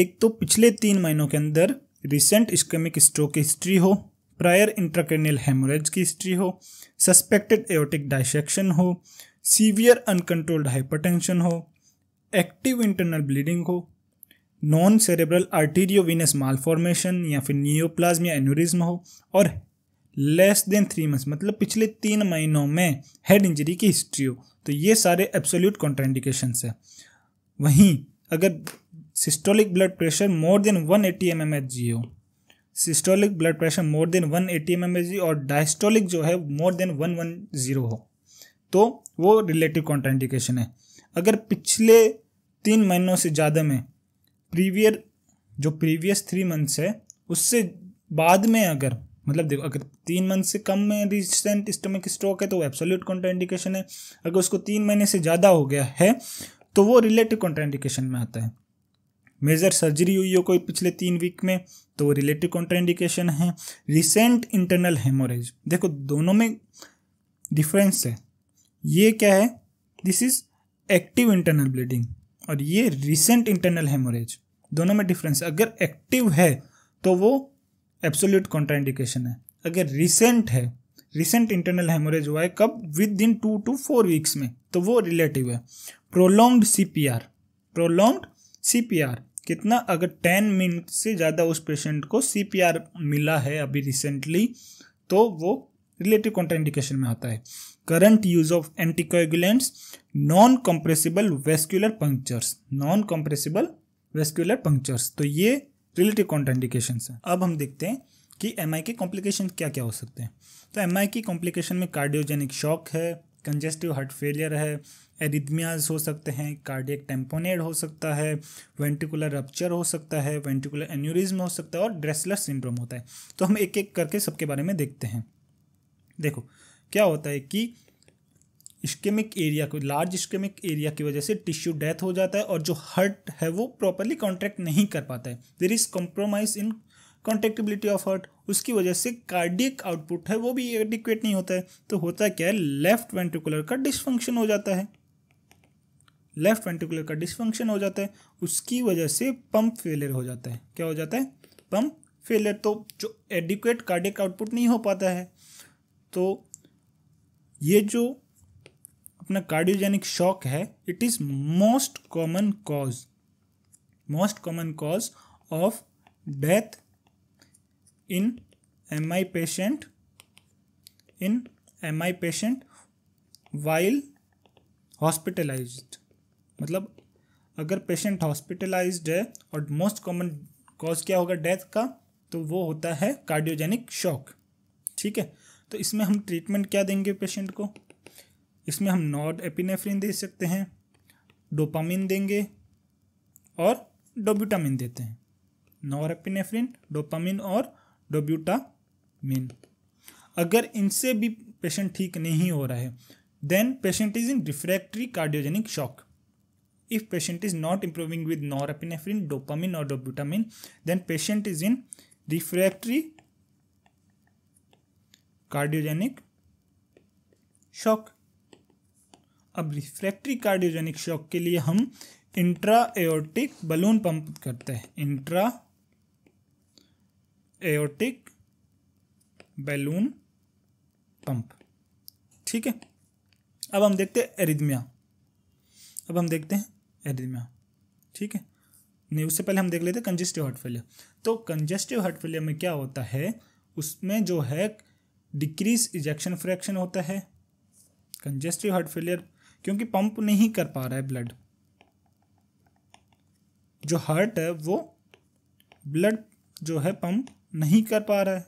एक तो पिछले तीन महीनों के अंदर रिसेंट स्कमिक स्ट्रोक की हिस्ट्री हो प्रायर इंट्राक्रनियल हेमोरेज की हिस्ट्री हो सस्पेक्टेड एओटिक डाइसेक्शन हो सीवियर अनकंट्रोल्ड हाइपरटेंशन हो एक्टिव इंटरनल ब्लीडिंग हो नॉन सेरेब्रल आर्टीरियोविनस मालफॉर्मेशन या फिर न्यूप्लाज्म या एनोरिज्म हो और लेस देन थ्री मंथ्स मतलब पिछले तीन महीनों में हेड इंजरी की हिस्ट्री हो तो ये सारे एब्सोल्यूट कॉन्ट्राइंडिकेशन है वहीं अगर systolic blood pressure more than one eighty M M H G हो systolic blood pressure more than one eighty M M H G और डायस्टोलिक जो है more than one one zero हो तो वो रिलेटिव कॉन्ट्राइंडिकेशन है अगर पिछले तीन महीनों से ज़्यादा में प्रीवियर जो प्रीवियस थ्री मंथ्स है उससे बाद में अगर मतलब देखो अगर तीन मंथ से कम में रिसेंट स्टमिक स्ट्रोक है तो एब्सोल्यूट कॉन्ट्राइंडिकेशन है अगर उसको तीन महीने से ज़्यादा हो गया है तो वो रिलेटिव कॉन्ट्राइंडिकेशन में आता है मेजर सर्जरी हुई हो कोई पिछले तीन वीक में तो वो रिलेटिव कॉन्ट्राइंडिकेशन है रिसेंट इंटरनल हेमोरेज देखो दोनों में डिफरेंस है ये क्या है this is active internal bleeding और ये रिसेंट इंटरनल हेमोरेज दोनों में डिफरेंस अगर एक्टिव है तो वो एब्सोल्यूट कॉन्ट्राइंडिकेशन है अगर रिसेंट है रिसेंट इंटरनल हेमोरेज हुआ है कब within two to four weeks में तो वो रिलेटिव है प्रोलोंग्ड आर प्रोलोंग्ड आर कितना अगर टेन मिनट से ज़्यादा उस पेशेंट को सी पी आर मिला है अभी रिसेंटली तो वो रिलेटिव कॉन्ट्राइंडिकेशन में आता है current use of anticoagulants non compressible vascular punctures non compressible vascular punctures तो ये रिलेटिव कॉन्टाइंडिकेशन है अब हम देखते हैं कि एम के कॉम्प्लिकेशन क्या क्या हो सकते हैं तो एम की कॉम्प्लिकेशन में कार्डियोजेनिक शॉक है कंजेस्टिव हार्ट फेलियर है एरिदमियाज हो सकते हैं कार्डियक टेम्पोनेड हो सकता है वेंटिकुलर रप्चर हो सकता है वेंटिकुलर एन्यूरिज्म हो सकता है और ड्रेसलर सिंड्रोम होता है तो हम एक एक करके सबके बारे में देखते हैं देखो क्या होता है कि इश्केमिक एरिया को लार्ज इश्केमिक एरिया की वजह से टिश्यू डेथ हो जाता है और जो हर्ट है वो प्रॉपरली कॉन्ट्रैक्ट नहीं कर पाता है there is compromise in contractibility of heart उसकी वजह से कार्डियक आउटपुट है वो भी एडिक्वेट नहीं होता है तो होता क्या है लेफ्ट वेंट्रिकुलर का डिसफंक्शन हो जाता है लेफ्ट वेंट्रिकुलर का डिसफंक्शन हो जाता है उसकी वजह से पंप फेलियर हो जाता है क्या हो जाता है पंप फेलियर तो जो एडिक्वेट कार्डिक आउटपुट नहीं हो पाता है तो ये जो अपना कार्डियोजेनिक शॉक है it is most common cause most common cause of death in M I patient in M I patient while hospitalise मतलब अगर पेशेंट हॉस्पिटलाइज है और मोस्ट कॉमन कॉज क्या होगा डेथ का तो वो होता है कार्डियोजेनिक शॉक ठीक है तो इसमें हम ट्रीटमेंट क्या देंगे पेशेंट को इसमें हम नॉर्ड एपिनेफ्रिन दे सकते हैं डोपामिन देंगे और डोब्यूटामिन देते हैं नॉर एपिनेफ्रिन डोपामिन और डोब्यूटामिन अगर इनसे भी पेशेंट ठीक नहीं हो रहा है then patient is in refractory cardiogenic shock if patient is not improving with norepinephrine dopamine और dobutamine then patient is in refractory cardiogenic shock अब रिफ्रैक्ट्री कार्डियोजेनिक शॉक के लिए हम इंट्रा एओटिक बलून पंप करते हैं इंट्रा एओटिक बैलून पंप ठीक है अब हम देखते हैं एरिदमिया अब हम देखते हैं एरिदमिया ठीक है नहीं उससे पहले हम देख लेते हैं कंजेस्टिव हार्ट फेलियर तो कंजेस्टिव हार्ट फेलियर में क्या होता है उसमें जो है डिक्रीज इजेक्शन फ्रैक्शन होता है कंजेस्टिव हार्ट फेलियर क्योंकि पंप नहीं कर पा रहा है ब्लड जो हार्ट है वो ब्लड जो है पंप नहीं कर पा रहा है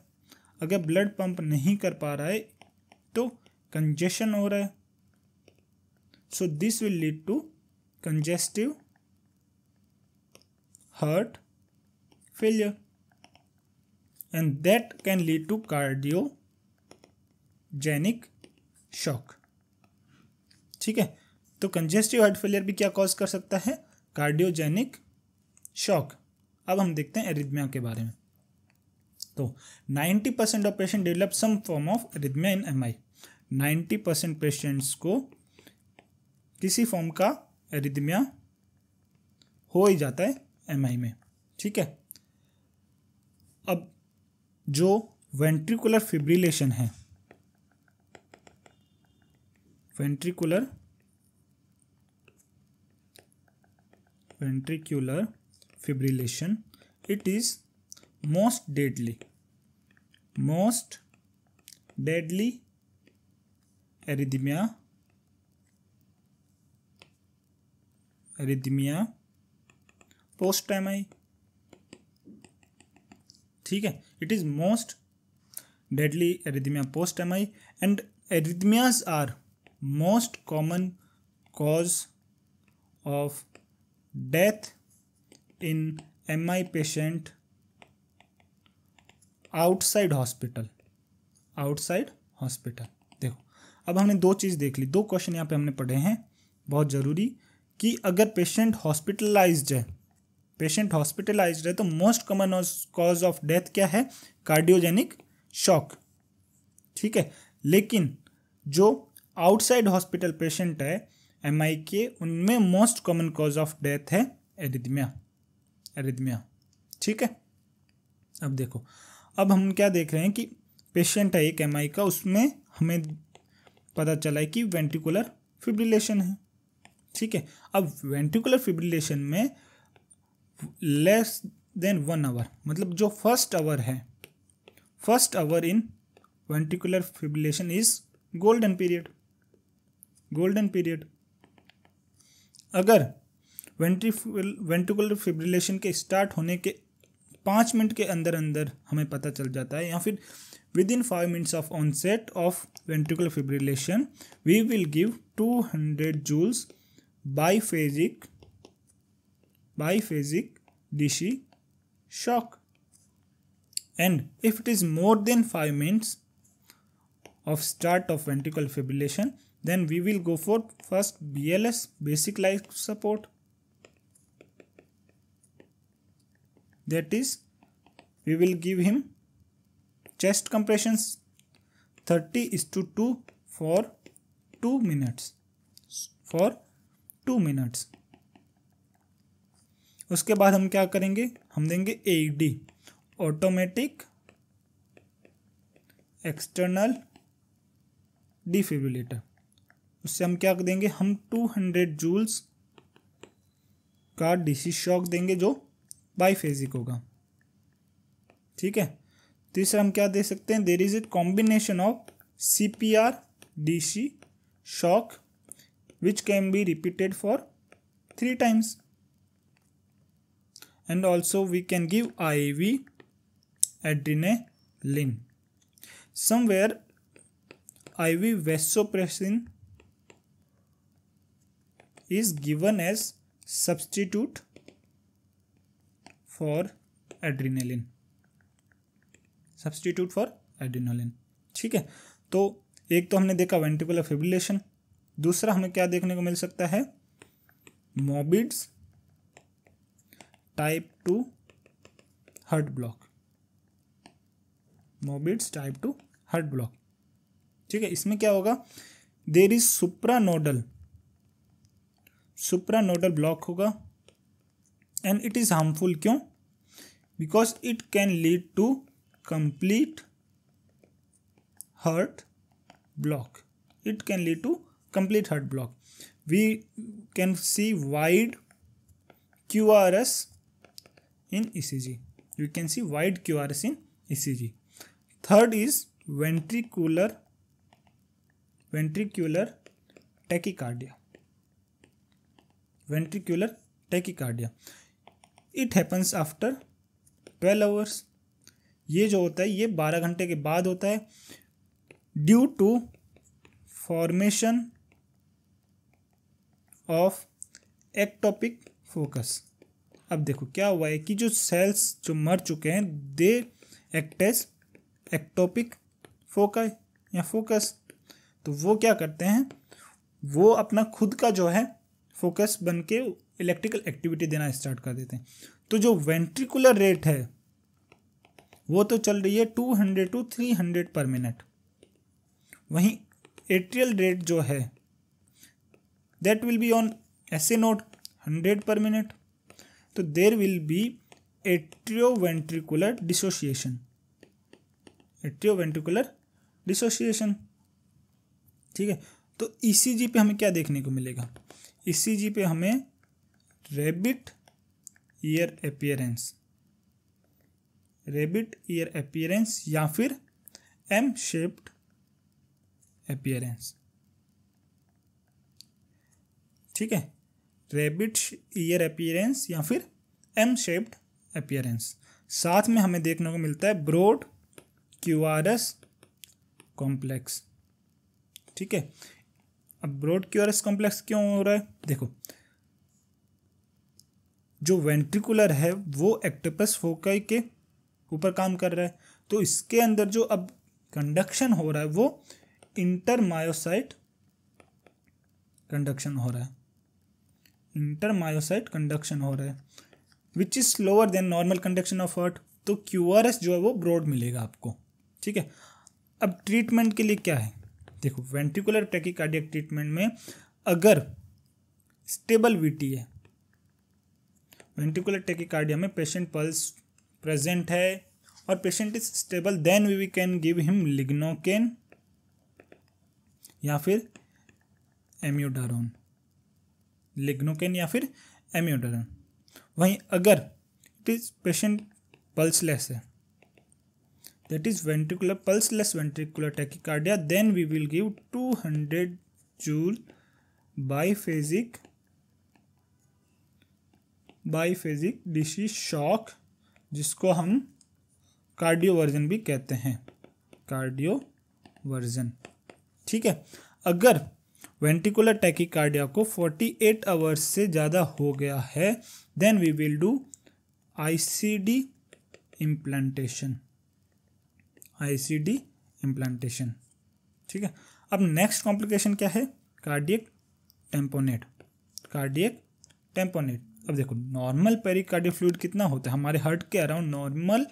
अगर ब्लड पंप नहीं कर पा रहा है तो कंजेशन हो रहा है so this will lead to congestive heart failure and that can lead to cardiogenic shock ठीक है तो कंजेस्टिव हार्ट फेलियर भी क्या कॉज कर सकता है कार्डियोजेनिक शॉक अब हम देखते हैं एरिदमिया के बारे में तो 90 percent of patient develop some form of arrhythmia in M I ninety percent patients को किसी फॉर्म का एरिदमिया हो ही जाता है एम आई में ठीक है अब जो वेंट्रिकुलर फिब्रिलेशन है ventricular ventricular fibrillation it is most deadly most deadly arrhythmia arrhythmia post time I ठीक है it is most deadly arrhythmia post M I and arrhythmias are most common cause of death in MI patient outside hospital outside hospital देखो अब हमने दो चीज़ देख ली दो क्वेश्चन यहाँ पे हमने पढ़े हैं बहुत ज़रूरी कि अगर पेशेंट हॉस्पिटलाइज्ड है पेशेंट हॉस्पिटलाइज्ड है तो most common cause of death क्या है कार्डियोजेनिक शॉक ठीक है लेकिन जो आउटसाइड हॉस्पिटल पेशेंट है एम के उनमें most common cause of death है एरिदमिया एरिदमिया ठीक है अब देखो अब हम क्या देख रहे हैं कि पेशेंट है एक एम का उसमें हमें पता चला है कि वेंटिकुलर फिब्रिलेशन है ठीक है अब वेंटिकुलर फिब्रिलेशन में लेस देन वन आवर मतलब जो फर्स्ट आवर है first hour in ventricular fibrillation is golden period golden period अगर वेंट्रीफुल वेंट्रिकुलर फिब्रिलेशन के स्टार्ट होने के पाँच मिनट के अंदर अंदर हमें पता चल जाता है या फिर within five minutes of onset of ventricular fibrillation we will give two hundred joules biphasic biphasic DC shock and if it is more than five minutes of start of ventricular fibrillation then we will go for first BLS basic life support that is we will give him chest compressions 30 is to 2 for 2 minutes for 2 minutes उसके बाद हम क्या करेंगे हम देंगे A D automatic external defibrillator उससे हम क्या देंगे हम 200 जूल्स का डीसी शॉक देंगे जो बाईफेजिक होगा ठीक है तीसरा तो हम क्या दे सकते हैं there is it combination of C P R D C shock which can be repeated for three times and also we can give I V लिन somewhere I V vasopressin is given as substitute for adrenaline substitute for adrenaline ठीक है तो एक तो हमने देखा वेंटिकुलर फिब्रिलेशन दूसरा हमें क्या देखने को मिल सकता है Mobitz type two heart block Mobitz type two heart block ठीक है इसमें क्या होगा there is nodal supra nodal block होगा एंड इट इज़ हार्मफुल क्यों because it can lead to complete heart block it can lead to complete heart block we can see wide Q R S in E C G we can see wide Q R S in E C G third is ventricular ventricular tachycardia ventricular tachycardia it happens after twelve hours ये जो होता है ये बारह घंटे के बाद होता है due to formation of ectopic focus अब देखो क्या हुआ है कि जो सेल्स जो मर चुके हैं दे एक्टेस एक्टोपिक फोकस या फोकस तो वो क्या करते हैं वो अपना खुद का जो है फोकस बन के इलेक्ट्रिकल एक्टिविटी देना स्टार्ट कर देते हैं तो जो वेंट्रिकुलर रेट है वो तो चल रही है two hundred to three hundred per minute वहीं एट्रियल रेट जो है दैट विल बी ऑन ऐसे नोट हंड्रेड पर मिनट तो there will be ventricular dissociation atrioventricular dissociation ठीक है तो ईसीजी e पे हमें क्या देखने को मिलेगा ईसीजी पे हमें rabbit ear appearance rabbit ear appearance या फिर एम शेप्ड अपियरेंस ठीक है रेबिट ईयर अपियरेंस या फिर एम शेप्ड अपियरेंस साथ में हमें देखने को मिलता है broad Q R S complex ठीक है अब ब्रॉड क्यू कॉम्प्लेक्स क्यों हो रहा है देखो जो वेंट्रिकुलर है वो एक्टोपस फोकाई के ऊपर काम कर रहा है तो इसके अंदर जो अब कंडक्शन हो रहा है वो इंटरमायोसाइट कंडक्शन हो रहा है इंटरमायोसाइट कंडक्शन हो रहा है which is slower than normal conduction of heart तो क्यू जो है वो ब्रॉड मिलेगा आपको ठीक है अब ट्रीटमेंट के लिए क्या है देखो वेंट्रिकुलर टैकिकार्डियक ट्रीटमेंट में अगर स्टेबल वीटी है वेंट्रिकुलर कार्डिया में पेशेंट पल्स प्रेजेंट है और patient is stable then we can give him lignocaine या फिर एम्योडारोन लिग्नोकेन या फिर एम्योडारोन वहीं अगर इट इज पेशेंट पल्सलेस है that is ventricular pulseless ventricular tachycardia then we will give 200 joule biphasic biphasic DC shock जिसको हम कार्डियो वर्जन भी कहते हैं कार्डियो वर्जन ठीक है अगर वेंटिकुलर कार्डिया को 48 आवर्स से ज़्यादा हो गया है then we will do ICD implantation ICD implantation ठीक है अब नेक्स्ट कॉम्प्लिकेशन क्या है कार्डियक टेम्पोनेट कार्डियक टेम्पोनेट अब देखो नॉर्मल पेरिकार्डियल फ्लूड कितना होता है हमारे हार्ट के अराउंड नॉर्मल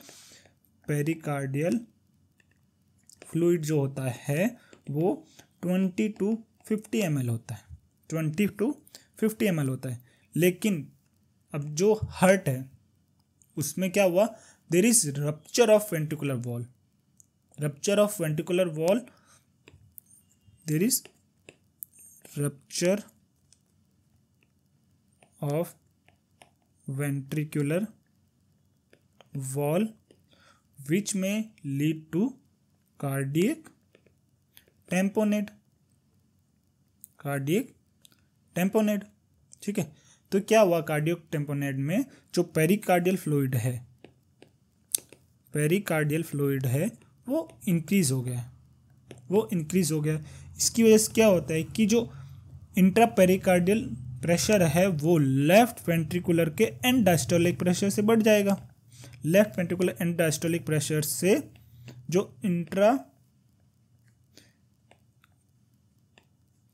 पेरिकार्डियल फ्लूड जो होता है वो ट्वेंटी टू फिफ्टी एम होता है ट्वेंटी टू फिफ्टी एम होता है लेकिन अब जो हर्ट है उसमें क्या हुआ there is rupture of ventricular wall rupture of ventricular wall there is rupture of ventricular wall which में lead to cardiac tamponade cardiac tamponade ठीक है तो क्या हुआ कार्डियक टेम्पोनेट में जो पेरिकार्डियल फ्लूइड है पेरिकार्डियल फ्लूइड है वो इंक्रीज़ हो गया है वो इंक्रीज़ हो गया है इसकी वजह से क्या होता है कि जो इंट्रा पेरिकार्डियल प्रेशर है वो लेफ्ट वेंट्रिकुलर के एंड डायस्टोलिक प्रेशर से बढ़ जाएगा left ventricular end diastolic pressure से जो इंट्रा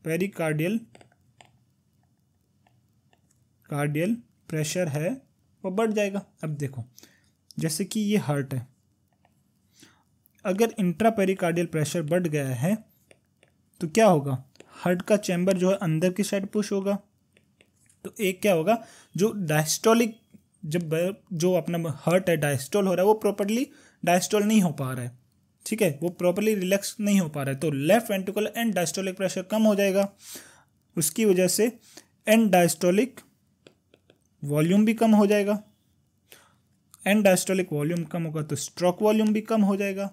पेरिकार्डियल कार्डियल प्रेशर है वो बढ़ जाएगा अब देखो जैसे कि ये हार्ट है अगर इंट्रापेरिकार्डियल प्रेशर बढ़ गया है तो क्या होगा हार्ट का चैम्बर जो है अंदर की साइड पुश होगा तो एक क्या होगा जो डायस्टोलिक जब जो अपना हार्ट है डायस्टोल हो रहा है वो प्रॉपरली डायस्टोल नहीं हो पा रहा है ठीक है वो प्रॉपरली रिलैक्स नहीं हो पा रहा है तो left ventricular end diastolic pressure कम हो जाएगा उसकी वजह से एंड डायस्टोलिक वॉल्यूम भी कम हो जाएगा एंड डायस्टोलिक वॉल्यूम कम होगा तो स्ट्रोक वॉल्यूम भी कम हो जाएगा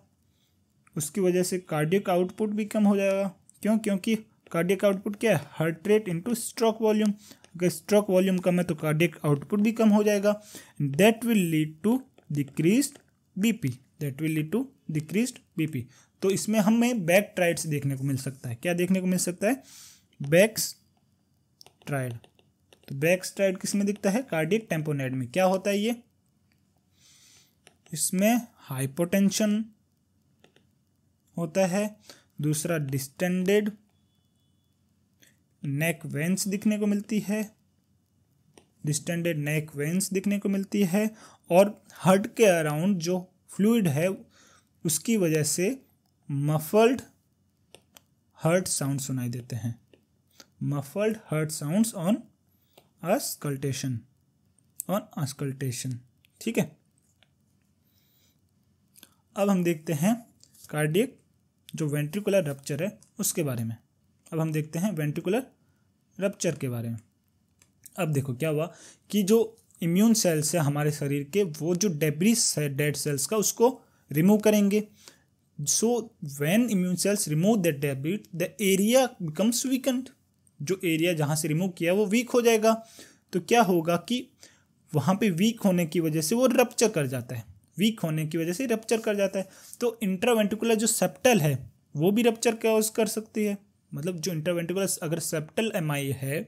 उसकी वजह से कार्डियक आउटपुट भी कम हो जाएगा क्यों क्योंकि कार्डियक आउटपुट क्या है heart rate into stroke volume अगर स्ट्रोक वॉल्यूम कम है तो कार्डियक आउटपुट भी कम हो जाएगा that will lead to decrease BP that will lead to decrease BP तो इसमें हमें बैक ट्राइड्स देखने को मिल सकता है क्या देखने को मिल सकता है बैक्स ट्राइड तो बैक्स ट्राइड किस में दिखता है कार्डियक टेम्पोनेड में क्या होता है ये इसमें हाइपोटेंशन होता है दूसरा डिस्टेंडेड नेक वेंस दिखने को मिलती है डिस्टेंडेड नेक वेंस दिखने को मिलती है और हड के अराउंड जो फ्लूड है उसकी वजह से मफल्ड हर्ट साउंड सुनाई देते हैं muffled heart sound on auscultation on auscultation ठीक है अब हम देखते हैं कार्डियक जो वेंट्रिकुलर रप्चर है उसके बारे में अब हम देखते हैं वेंट्रिकुलर रप्चर के बारे में अब देखो क्या हुआ कि जो इम्यून सेल्स है हमारे शरीर के वो जो डेब्रिस है डेड सेल्स का उसको रिमूव करेंगे so when immune cells remove the debris the area becomes weakened जो एरिया जहाँ से रिमूव किया वो वीक हो जाएगा तो क्या होगा कि वहाँ पे वीक होने की वजह से वो रप्चर कर जाता है वीक होने की वजह से रप्चर कर जाता है तो इंट्रावेंटिकुलर जो सेप्टल है वो भी रप्चर कॉज कर सकती है मतलब जो इंट्रावेंटिकुलर अगर सेप्टल एम है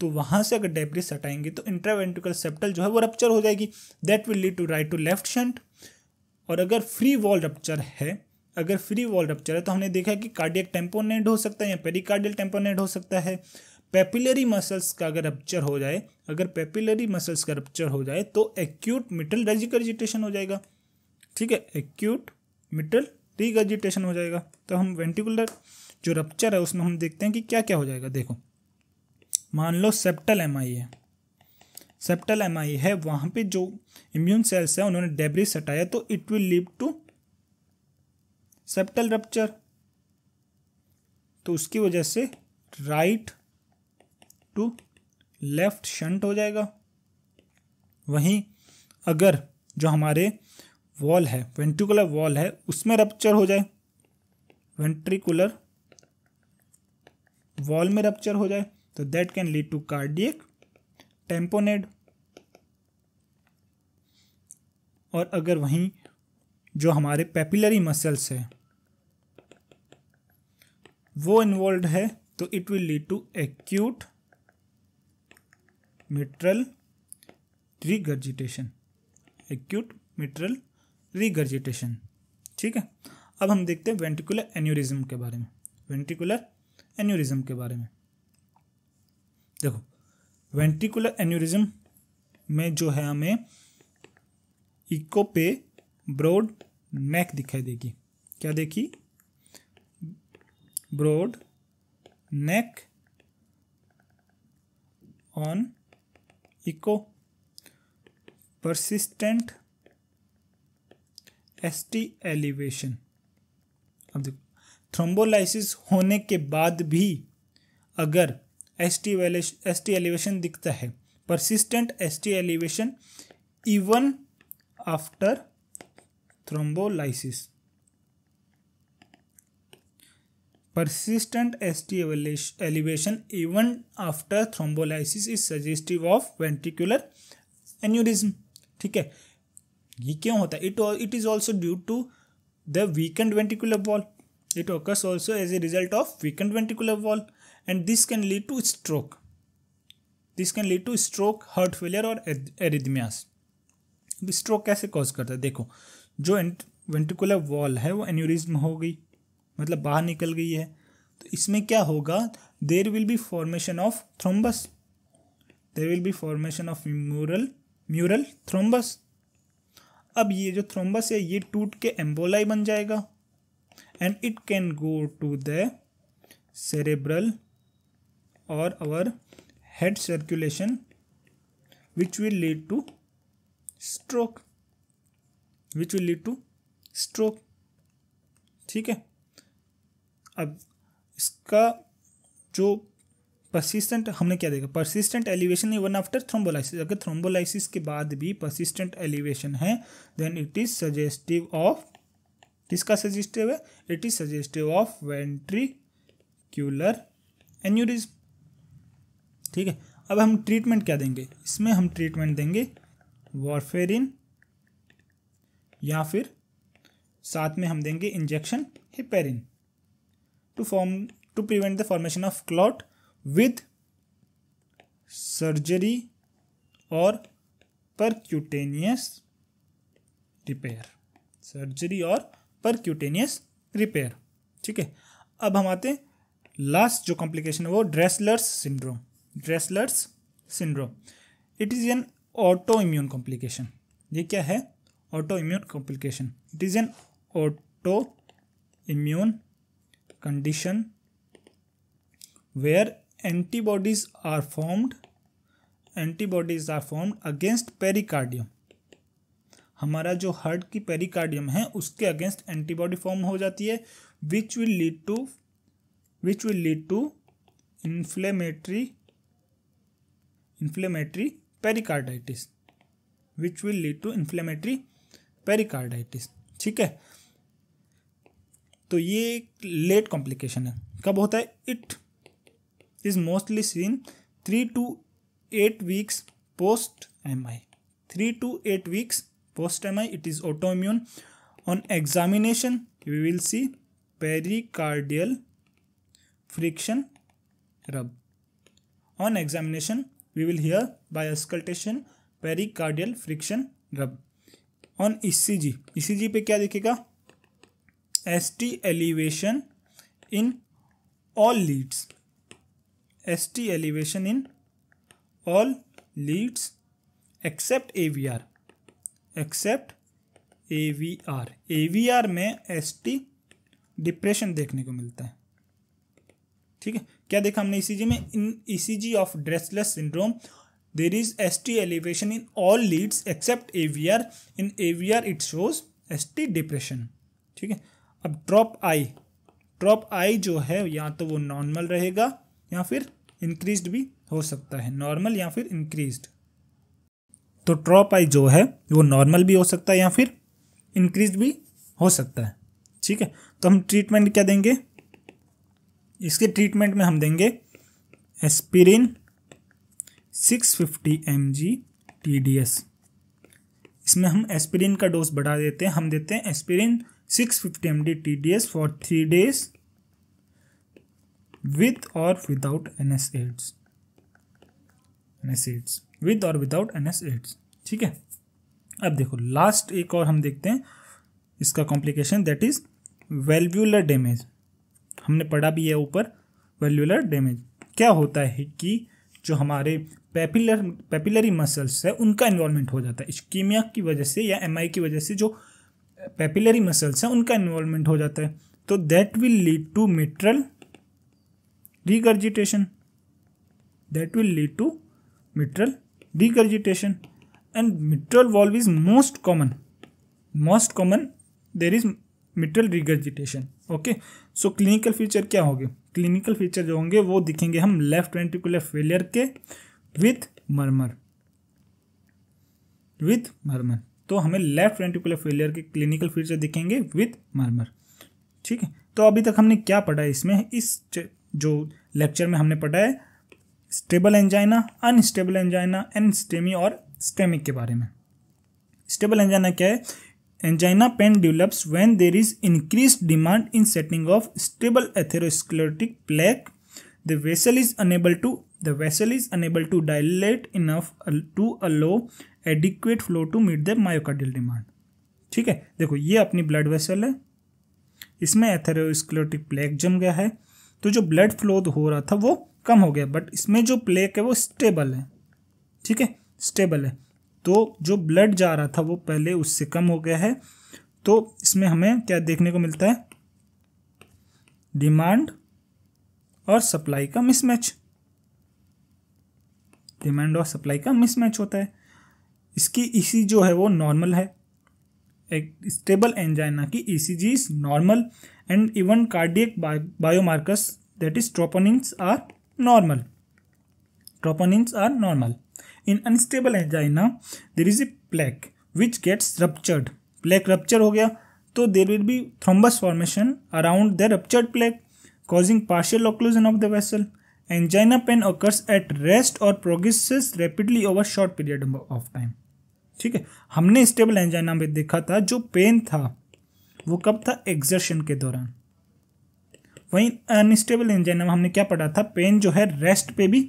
तो वहाँ से अगर डेब्रिस हटाएंगे तो इंट्रावेंटिकुलर सेप्टल जो है वो रप्चर हो जाएगी that will lead to right to left shunt और अगर फ्री वॉल रप्चर है अगर फ्री वॉल रप्चर है तो हमने देखा कि कार्डियक टेम्पोनेट हो सकता है या पेरिकार्डियल टेम्पोनेट हो सकता है पेपिलरी मसल्स का अगर रप्चर हो जाए अगर पेपिलरी मसल्स का रप्चर हो जाए तो एक्यूट मिटल रेजिकर्जिटेशन हो जाएगा ठीक है एक्यूट मिटल रिगर्जिटेशन हो जाएगा तो हम वेंटिकुलर जो रप्चर है उसमें हम देखते हैं कि क्या क्या हो जाएगा देखो मान लो सेप्टल एम है सेप्टल एम है वहाँ पे जो इम्यून सेल्स हैं उन्होंने डेबरी हटाया तो it will lead to septal rupture तो उसकी वजह से right right to left shunt हो जाएगा वहीं अगर जो हमारे वॉल है वेंट्रिकुलर वॉल है उसमें रप्चर हो जाए वेंट्रिकुलर वॉल में रप्चर हो जाए तो that can lead to cardiac tamponade और अगर वहीं जो हमारे पेपिलरी मसल्स है वो इन्वॉल्व है तो it will lead to acute mitral regurgitation acute mitral regurgitation ठीक है अब हम देखते हैं वेंटिकुलर एन्यूरिज्म के बारे में वेंटिकुलर एन्यूरिज्म के बारे में देखो वेंटिकुलर एन्यूरिज्म में जो है हमें इको पे ब्रॉड नेक दिखाई देगी क्या देखी broad neck on echo persistent S T elevation अब देखो थ्रोम्बोलाइसिस होने के बाद भी अगर S T S T elevation दिखता है persistent S T elevation even after thrombolysis persistent ST elevation even after thrombolysis is suggestive of ventricular aneurysm ठीक है ये क्यों होता है it it is also due to the weakened ventricular wall it occurs also as a result of weakened ventricular wall and this can lead to stroke this can lead to stroke heart failure और एरिदमियास स्ट्रोक कैसे कॉज करता है देखो जो वेंटिकुलर वॉल है वो एन्यूरिज्म हो गई मतलब बाहर निकल गई है तो इसमें क्या होगा there will be formation of thrombus there will be formation of mural mural thrombus अब ये जो थ्रोम्बस है ये टूट के एम्बोलाई बन जाएगा and it can go to the cerebral और our head circulation which will lead to stroke which will lead to stroke ठीक है अब इसका जो परसिस्टेंट हमने क्या देखा persistent elevation even after thrombolysis अगर थ्रोम्बोलाइसिस के बाद भी परसिस्टेंट एलिवेशन है then it is suggestive of किसका सजेस्टिव है it is suggestive of ventricular aneurysm ठीक है अब हम ट्रीटमेंट क्या देंगे इसमें हम ट्रीटमेंट देंगे वॉरफेरिन या फिर साथ में हम देंगे injection heparin to form to prevent the formation of clot with surgery or percutaneous repair surgery or percutaneous repair ठीक है अब हम आते हैं लास्ट जो कॉम्प्लिकेशन है वो Dressler's syndrome Dressler's syndrome it is an auto immune complication ये क्या है auto immune complication it is an auto immune condition where antibodies are formed antibodies are formed against pericardium हमारा जो हार्ट की पेरिकार्डियम है उसके अगेंस्ट एंटीबॉडी फॉर्म हो जाती है which will lead to which will lead to inflammatory inflammatory pericarditis which will lead to inflammatory pericarditis ठीक है तो ये एक लेट कॉम्प्लिकेशन है कब होता है it is mostly seen three to eight weeks post M I three to eight weeks post M I it is auto immune on examination we will see pericardial friction rub on examination we will hear by auscultation cardial friction rub on E C G E C G पे क्या देखेगा S T elevation in all leads elevation in all leads except A V R accept A V R A V R में एस टी डिप्रेशन देखने को मिलता है ठीक है क्या देखा हमने ईसीजी e में in ECG of Dressler's syndrome there is S T elevation in all leads except AVR in AVR it shows S T depression ठीक है अब ड्रॉप आई ड्रॉप आई जो है या तो वो नॉर्मल रहेगा या फिर इंक्रीज्ड भी हो सकता है नॉर्मल या फिर इंक्रीज्ड तो ड्रॉप आई जो है वो नॉर्मल भी हो सकता है या फिर इंक्रीज भी हो सकता है ठीक है तो हम ट्रीटमेंट क्या देंगे इसके ट्रीटमेंट में हम देंगे aspirin 650 fifty M G T D S इसमें हम एस्पिरिन का डोज बढ़ा देते हैं हम देते हैं aspirin 650 md TDS for 3 days with or without NSAIDs. NSAIDs. With और विदाउट NSAIDs. ठीक है अब देखो लास्ट एक और हम देखते हैं इसका complication that is valvular damage हमने पढ़ा भी है ऊपर वेल्व्यूलर डैमेज क्या होता है कि जो हमारे पेपिलर पेपिलरी मसल्स है उनका इन्वॉल्वमेंट हो जाता है इश्कीमिया की वजह से या एम की वजह से जो पेपिलरी मसल्स हैं उनका इन्वॉल्वमेंट हो जाता है तो that will lead to mitral regurgitation that will lead to mitral regurgitation and mitral valve is most common most common there is mitral regurgitation okay so clinical feature क्या होंगे क्लिनिकल फीचर जो होंगे वो दिखेंगे हम लेफ्ट वेंटिकुलर फेलियर के विथ मर्मर विथ मर्मर तो हमें लेफ्ट वेंटिकुलर फेलियर के क्लिनिकल फीचर दिखेंगे विथ मर्मर ठीक है तो अभी तक हमने क्या पढ़ा है इसमें इस जो लेक्चर में हमने पढ़ा है stable angina unstable angina N STEMI और स्टेमिक के बारे में स्टेबल एंजाइना क्या है angina pain develops when there is increase demand in setting of stable atherosclerotic plaque the vessel is unable to the vessel is unable to dilate enough to allow adequate flow to meet the myocardial demand ठीक है देखो ये अपनी ब्लड वेसल है इसमें एथेरोस्क्लेरोटिक प्लेक जम गया है तो जो ब्लड फ्लो हो रहा था वो कम हो गया बट इसमें जो प्लेक है वो स्टेबल है ठीक है स्टेबल है तो जो ब्लड जा रहा था वो पहले उससे कम हो गया है तो इसमें हमें क्या देखने को मिलता है डिमांड और सप्लाई का मिसमैच डिमांड और सप्लाई का मिसमैच होता है इसकी ईसी e जो है वो नॉर्मल है एक स्टेबल एंजाइना की E C G is normal and even cardiac biomarkers that is troponins are normal troponins are normal in unstable angina there is a plaque which gets ruptured plaque rupture हो गया तो there will be thrombus formation around the ruptured plaque causing partial occlusion of the vessel angina pain occurs at rest और progresses rapidly over short period of time ठीक है हमने स्टेबल एंजाइना में देखा था जो पेन था वो कब था एग्जर्शन के दौरान वहीं अनस्टेबल एंजाइना में हमने क्या पढ़ा था पेन जो है रेस्ट पे भी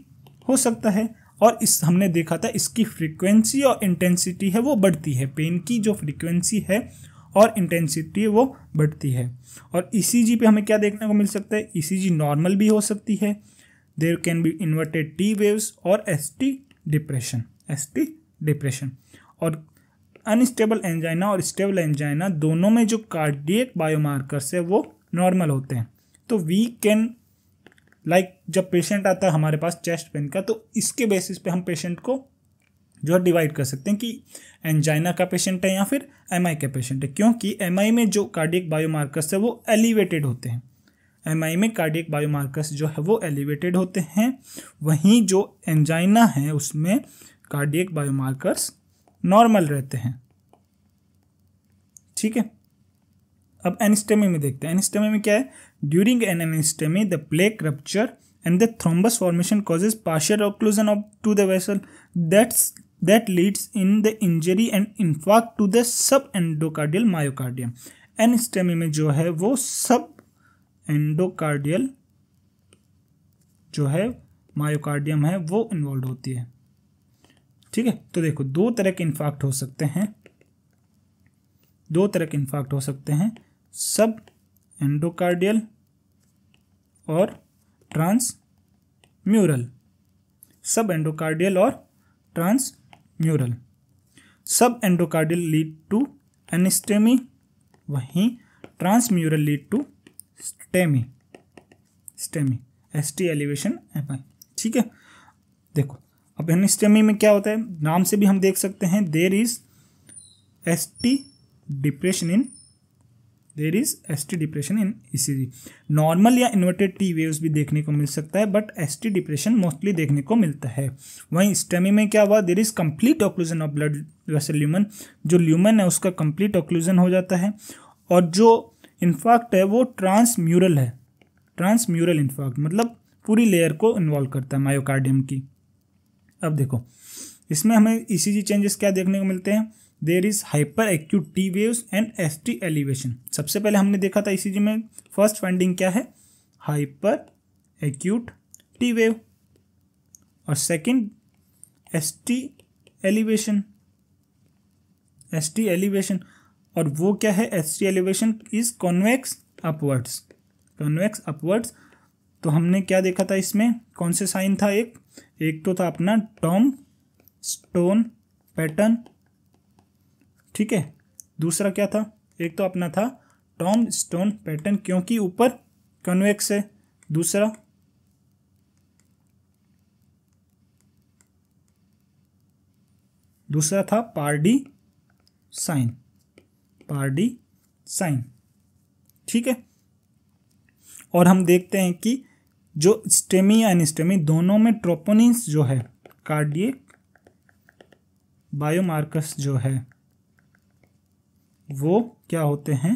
हो सकता है और इस हमने देखा था इसकी फ्रीक्वेंसी और इंटेंसिटी है वो बढ़ती है पेन की जो फ्रीक्वेंसी है और इंटेंसिटी वो बढ़ती है और ई e पे हमें क्या देखने को मिल सकता है ई e नॉर्मल भी हो सकती है there can be inverted T waves और एस डिप्रेशन एस डिप्रेशन और अनस्टेबल एंजाइना और स्टेबल एंजाइना दोनों में जो कार्डियक बायोमार्कर्स है वो नॉर्मल होते हैं तो वी कैन लाइक जब पेशेंट आता है हमारे पास चेस्ट पेन का तो इसके बेसिस पे हम पेशेंट को जो है डिवाइड कर सकते हैं कि एंजाइना का पेशेंट है या फिर एम का पेशेंट है क्योंकि एम में जो कार्डियक बायोमार्कर्स है वो एलिवेटेड होते हैं एम में कार्डियक बायोमार्कर्स जो है वो एलिवेटेड होते हैं वहीं जो एंजाइना है उसमें कार्डियक बायोमार्कर्स नॉर्मल रहते हैं ठीक है अब एनिस्टेमी में देखते हैं एनिस्टेमी में क्या है during an NSTEMI the plaque rupture and the thrombus formation causes partial occlusion of to the vessel that's leads in the injury and and to the subendocardial myocardium NSTEMI में जो है वो सब एंडोकार्डियल जो है मायोकार्डियम है वो इन्वॉल्व होती है ठीक है तो देखो दो तरह के इन्फाक्ट हो सकते हैं दो तरह के इन्फाक्ट हो सकते हैं सब एंडोकार्डियल और ट्रांसम्यूरल सब एंडोकार्डियल और ट्रांसम्यूरल सब एंडोकार्डियल लीड टू एनिस्टेमी वहीं transmural lead to STEMI STEMI S T elevation F I ठीक है देखो अब एनिस्टेमी में क्या होता है नाम से भी हम देख सकते हैं there is S T depression in there is S T depression in ई नॉर्मल या इन्वर्टेड टी वेव्स भी देखने को मिल सकता है but S T depression mostly देखने को मिलता है वहीं स्टेमी में क्या हुआ there is complete occlusion of blood vessel lumen जो ल्यूमन है उसका कम्प्लीट ऑक्लूजन हो जाता है और जो इन्फाक्ट है वो ट्रांसम्यूरल है ट्रांसम्यूरल इन्फैक्ट मतलब पूरी लेयर को इन्वॉल्व करता है मायोकार्डियम की अब देखो इसमें हमें ईसीजी चेंजेस क्या देखने को मिलते हैं there is hyper acute T waves and S T elevation सबसे पहले हमने देखा था इसी में फर्स्ट फाइंडिंग क्या है हाइपर एक्यूट टी वेव और second S T elevation S T elevation और वो क्या है S T elevation is convex upwards convex upwards तो हमने क्या देखा था इसमें कौन से साइन था एक एक तो था अपना टॉम स्टोन पैटर्न ठीक है दूसरा क्या था एक तो अपना था टॉम स्टोन पैटर्न क्योंकि ऊपर कन्वेक्स है दूसरा दूसरा था पार्डी साइन पार्डी साइन ठीक है और हम देखते हैं कि जो स्टेमी या अनस्टेमी दोनों में ट्रोपोनिन्स जो है कार्डियक बायोमार्कर्स जो है वो क्या होते हैं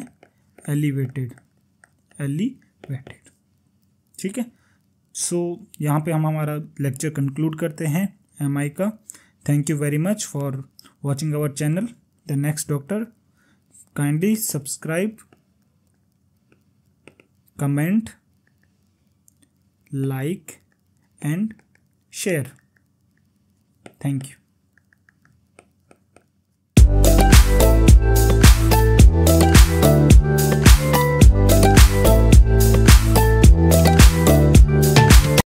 एलिवेटेड एलिवेटेड ठीक है सो so, यहाँ पे हम हमारा लेक्चर कंक्लूड करते हैं एम आई का thank you very much for watching our channel the next doctor kindly subscribe comment like and share. Thank you.